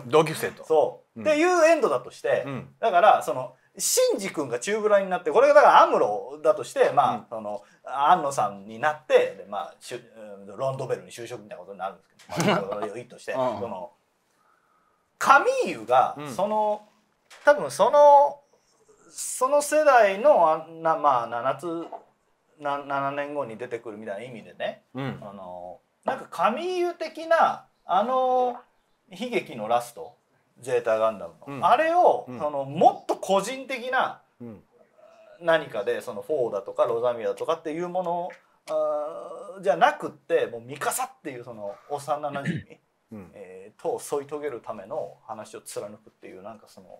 同級生とそう、っていうエンドだとして、だからそのシンジ君が中ブらになってこれがだからアムロだとしてまあ、うん、その安野さんになってで、まあ、しゅロンドベルに就職みたいなことになるんですけど、まあ、いいとして、うん、そのカミーユがその、多分そのその世代のあな、まあ、7つな7年後に出てくるみたいな意味でね、うん、あのなんか神湯的なあの悲劇のラストゼータ・ガンダムの、うん、あれを、うん、そのもっと個人的な何かでそのフォーだとかロザミアとかっていうものあじゃなくってもうミカサっていうその幼なじみ、うんえー、と添い遂げるための話を貫くっていうなんかその。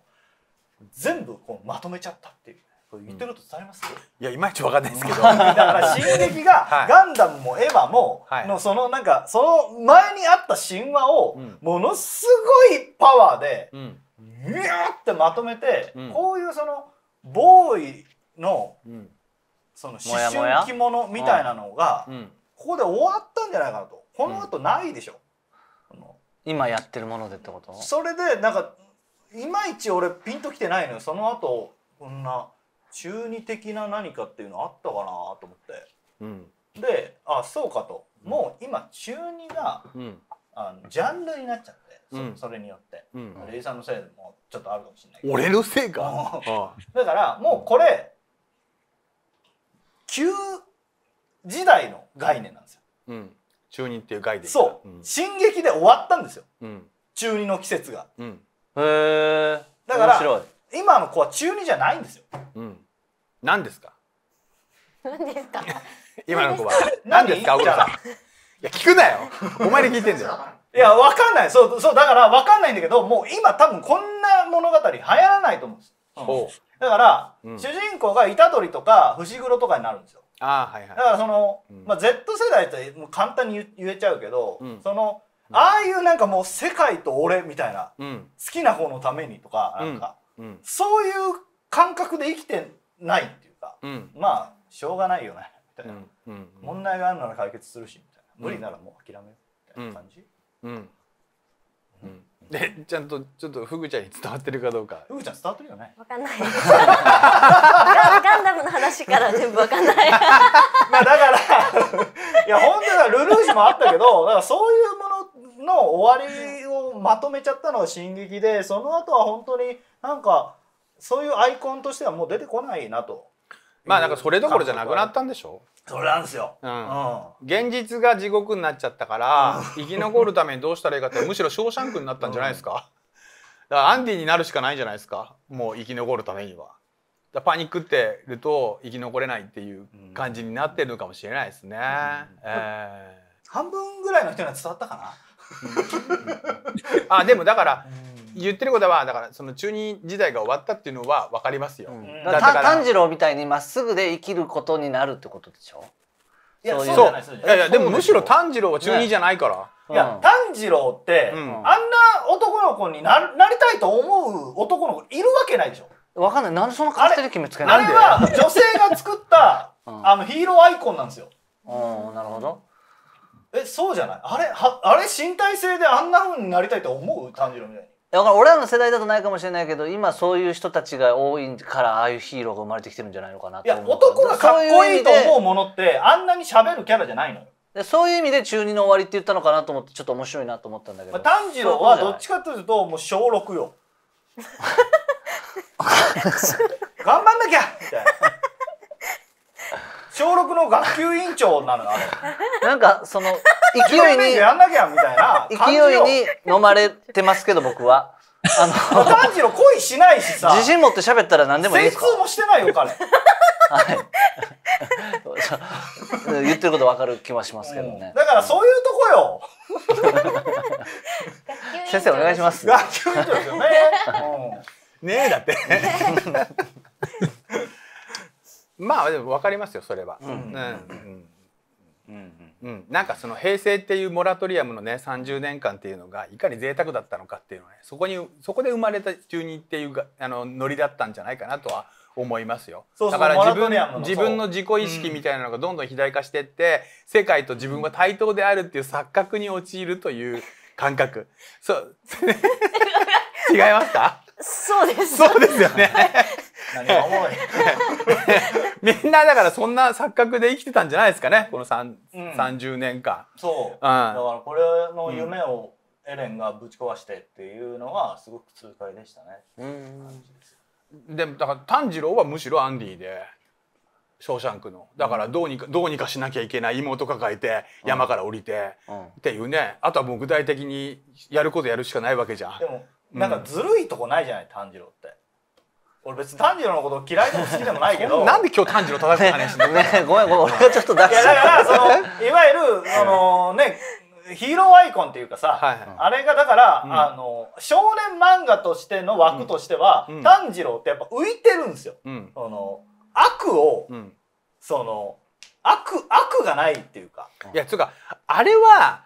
全部こうまとめちゃったっていう。言ってると伝えます、うん、いやいまいちわかんないですけど だから「進撃」が ガンダムもエヴァものそのなんかその前にあった神話をものすごいパワーでニューってまとめてこういうそのボーイのその思春期ものみたいなのがここで終わったんじゃないかなとこの後ないでしょ、今やってるものでってことそれでなんかいまいち俺ピンときてないのよその後こんな中二的な何かっていうのあったかなと思って、うんであそうかと、もう今中二がうんあのジャンルになっちゃってそ,、うんそれによって、うんレイさんのせいでもちょっとあるかもしれないけど俺のせいかだからもうこれ旧時代の概念なんですようん中二っていう概念そう、ん進撃で終わったんですようん中二の季節がうんへえだから今の子は中二じゃないんですよ、うん、何ですか何ですか 今の子は何ですかいや聞くなよお前に聞いてんだよいやわかんないそうそうだからわかんないんだけどもう今多分こんな物語流行らないと思うんです、うん、だから、うん、主人公が虎杖とか伏黒とかになるんですよあはいはい、だからその、うん、まあ、Z 世代ってもう簡単に言えちゃうけど、そのああいうなんかもう世界と俺みたいな、うん、好きな方のためにとかなんか、うんうん、そういう感覚で生きてないっていうか、まあしょうがないよねみたいな、問題があるなら解決するしみたいな無理ならもう諦めようみたいな感じ。うんでちゃんとちょっとフグちゃんに伝わってるかどうかフグちゃん伝わってるよねわかんないガンダムの話から全部わかんない まあだからいや本当はルルージュもあったけどだからそういうの終わりをまとめちゃったのが「進撃で」その後は本当になんかそういうアイコンとしてはもう出てこないなと。まあなんかそれどころじゃなくなったんでしょそれなんですよ、うん、うん、現実が地獄になっちゃったから、うん、生き残るためにどうしたらいいかってむしろ「ショーシャンク」になったんじゃないですか、うん、だからアンディになるしかないんじゃないですかもう生き残るためには。パニックってると生き残れないっていう感じになってるのかもしれないですね。半分ぐらいの人には伝わったかなあでもだから言ってることはだからその中二時代が終わったっていうのは分かりますよ、うん、だから炭治郎みたいにまっすぐで生きることになるってことでしょいやそういやいやでもむしろ炭治郎は中二じゃないから、ねいや、炭治郎って、うん、あんな男の子にななりたいと思う男の子いるわけないでしょわかんないなんでその決めつけないあれは女性が作った、あのヒーローアイコンなんですよ、うん、なるほどえそうじゃないあれはあれ身体性であんなふうになりたいと思う炭治郎みたいにだから俺らの世代だとないかもしれないけど今そういう人たちが多いからああいうヒーローが生まれてきてるんじゃないのかなといや男がかっこいいと思うものってあんなに喋るキャラじゃないのよでそういう意味で中二の終わりって言ったのかなと思ってちょっと面白いなと思ったんだけど、まあ、炭治郎はどっちかというともう小6よ 頑張んなきゃみたいな小6の学級委員長なのあれなんかその勢いにやんなきゃみたいな勢いに飲まれてますけど僕はあの炭治郎恋しないしさ自信持って喋ったら何でもいいですか精通もしてないよ彼はい 言ってること分かる気はしますけどね、うん、だからそういうとこよ先生お願いします学級委員長ですよね、うん、ねえだって まあでも分かりますよそれは。うんうんうんなんかその平成っていうモラトリアムのね30年間っていうのがいかに贅沢だったのかっていうのねそこにそこで生まれた中にっていうがあのノリだったんじゃないかなとは思いますよだから自分自分の自己意識みたいなのがどんどん肥大化してって、うん、世界と自分は対等であるっていう錯覚に陥るという感覚そう 違いますかそうですそうですよね、何がおもろい みんなだからそんな錯覚で生きてたんじゃないですかねこの、うん、30年間そう、うん、だからこれの夢をエレンがぶち壊してっていうのはすごく痛快でしたね、うん、でもだから炭治郎はむしろアンディで「ショーシャンクの」だからどうにか、うん、どうにかしなきゃいけない妹抱えて山から降りて、うん、っていうねあとはもう具体的にやることやるしかないわけじゃんでもなんかずるいとこないじゃない炭治郎って俺別に炭治郎のこと嫌いでも好きでもないけど なんで今日炭治郎叩く話しねねごめんごめん俺がちょっと出しちゃったからそのいわゆるそのねヒーローアイコンっていうかさ、はいはい、あれがだから、うん、あの少年漫画としての枠としては、うん、炭治郎ってやっぱ浮いてるんですよ。うん、その悪を、その悪悪がないっていうか。いやつうかあれは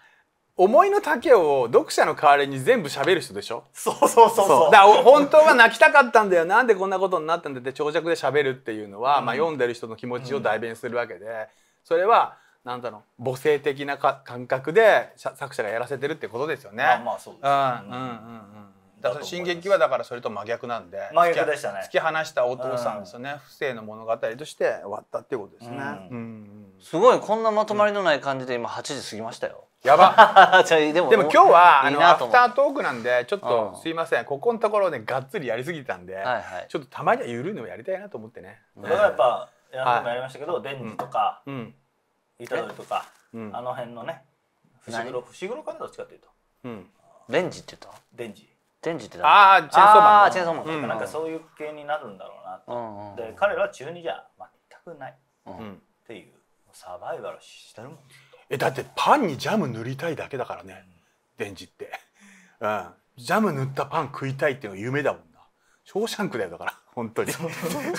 思いの丈を読者の代わりに全部喋る人でしょそうそうそうそうだから本当は泣きたかったんだよなんでこんなことになったんだって長尺で喋るっていうのは、うん、まあ、読んでる人の気持ちを代弁するわけで、うん、それはなんだろう母性的な感覚で作者がやらせてるってことですよね。まあまあそうです、ね、うんうんうんうんだから進撃はだからそれと真逆なんで真逆でしたね突き放したお父さんですよね、うん、不正の物語として終わったっていうことですね、うんうん、すごいこんなまとまりのない感じで今8時過ぎましたよやば でも今日はあのアフタートークなんでちょっとすいませんここのところねがっつりやりすぎたんで、はいはい、ちょっとたまには緩いのもやりたいなと思ってね。僕、ね、はやっぱやりましたけど、はい、デンジとか、うん、イタドリとか、うん、あの辺のね伏黒伏黒かなどっちかていうと、うん、デンジって言ったデンジデンジってああチェーンソーマンチェーンソーマン、うん、なんかそういう系になるんだろうなと、うんうん、で彼らは中二じゃ全くない、うん、っていうサバイバルしてるもんと。えだってパンにジャム塗りたいだけだからね電磁って、うん、ジャム塗ったパン食いたいっていうのが夢だもんなショーシャンクだよだから本当にそう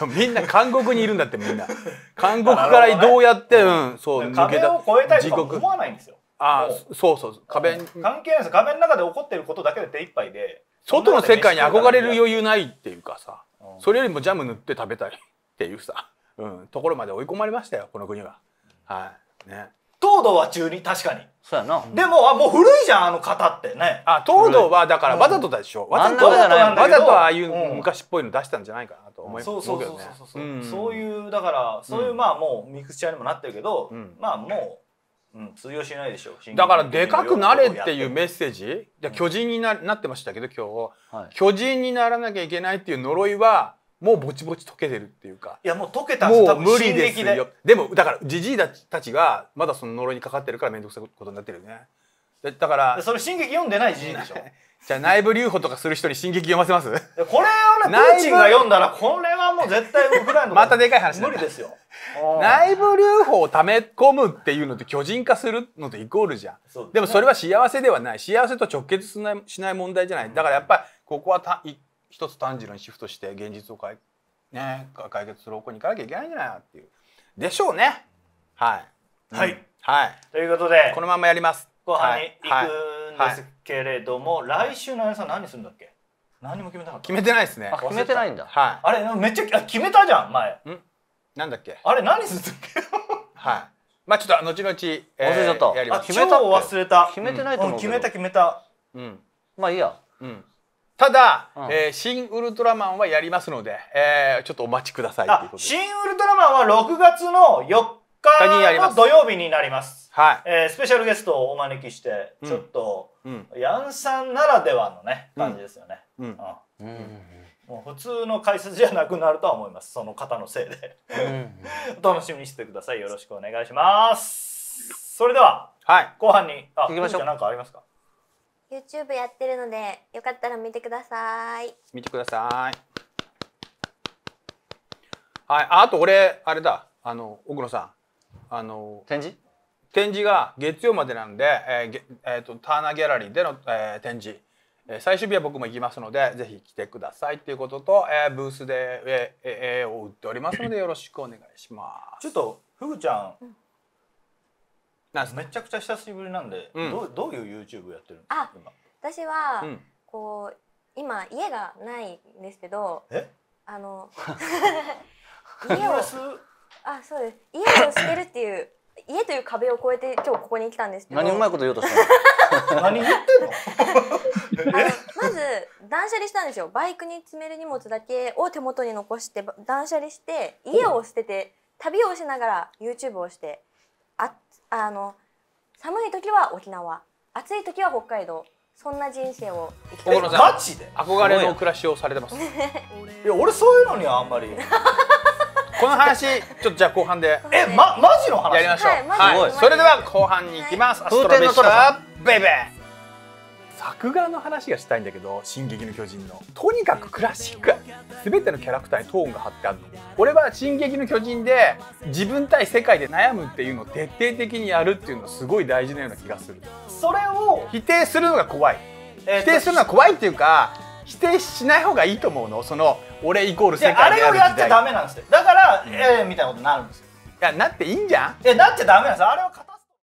みんな韓国にいるんだってみんな 韓国からどうやって、うん、そう抜けた壁を越えたいとか思わないんですよあそうそう壁関係ないです壁の中で起こってることだけで手一杯で外の世界に憧れる余裕ないっていうかさ、うん、それよりもジャム塗って食べたいっていうさ、うん、ところまで追い込まれましたよこの国は、はいね東堂は中二確かにそうやなでもあもう古いじゃんあの方ってねあ東堂はだからわざとでしょ、うん、わざとわざとああいう昔っぽいの出したんじゃないかなと思いますけどそうそうそうそう、うん、そういうだからそういうまあもうミクスチャーにもなってるけど、うん、まあもううん、通用しないでしょだからでかくなれっていうメッセージ、うん、巨人にななってましたけど今日、はい、巨人にならなきゃいけないっていう呪いはもうぼちぼち溶けてるっていうかいやもう溶けたでもう無理ですよでもだからじじいたちがまだその呪いにかかってるから面倒くさいことになってるよねだからそれ進撃読んでないじじいでしょじゃあ内部留保とかする人に進撃読ませますこれをねプーチンが読んだらこれはもう絶対僕らのまたでかい話無理ですよ 内部留保を溜め込むっていうのって巨人化するのとイコールじゃんで,、もそれは幸せではない幸せと直結しない問題じゃないだからやっぱりここはた一一つ炭治郎にシフトして現実をかい、ね、解決する方向に行かなきゃいけないんじゃないっていうでしょうねはい、はい、うん、はい、ということでこのままやりますご飯に行くんですけれども、はいはい、来週の朝何するんだっけ何も決めたかった決めてないですね決めてないんだはいあれめっちゃあ決めたじゃん前んなんだっけあれ何するんだっけはいまあちょっと後々、えー、忘れちゃったやります決めた忘れた決めてないと思う、うん、決めた決めたうんまあいいやうんただ、うん、えー、新ウルトラマンはやりますので、えー、ちょっとお待ちくださいということで。新ウルトラマンは6月の4日の土曜日になります。はい。えー、スペシャルゲストをお招きして、ちょっと、うん、ヤンさんならではのね、感じですよね。うん。うんうん、もう普通の解説じゃなくなるとは思いますその方のせいでうん、お楽しみにしてくださいよろしくお願いしますそれでは、はい、後半にあ行きましょう何かありますか YouTube やってるのでよかったら見てください見てくださいはいあと俺あれだあの奥野さんあの展示展示が月曜までなんで、えーえーと、ターナーギャラリーでの、えー、展示、えー、最終日は僕も行きますのでぜひ来てくださいっていうことと、えー、ブースで絵、えーえー、を売っておりますのでよろしくお願いします。ちょっとふぐちゃん、うんなめちゃくちゃ久しぶりなんで、うん、どうどういう YouTube やってるんですか私は、うん、こう今家がないんですけどあの 家をあそうです家をしてるっていう家という壁を越えて今日ここに来たんですけど何うまいこと言おうとしたの 何言ってんの まず断捨離したんですよバイクに詰める荷物だけを手元に残して断捨離して家を捨てて旅をしながら YouTube をしてあの寒い時は沖縄暑い時は北海道そんな人生を生きてますガチで憧れの暮らしをされてます いや俺そういうのにはあんまり この話ちょっとじゃあ後半でえまマジの話やりましょう、はい、はい、それでは後半に行きます、はい、アストロベシベイベー作画の話がしたいんだけど「進撃の巨人の」とにかくクラシック全てのキャラクターにトーンが張ってあるの俺は「進撃の巨人」で自分対世界で悩むっていうのを徹底的にやるっていうのすごい大事なような気がするそれを否定するのが怖い、えー、否定するのは怖いっていうか否定しない方がいいと思うのその俺イコール世界である時代あれをやっちゃダメなんですよだから、ええー、みたいなことになるんですよいやなっていいんじゃんえなっちゃダメなんですよあれは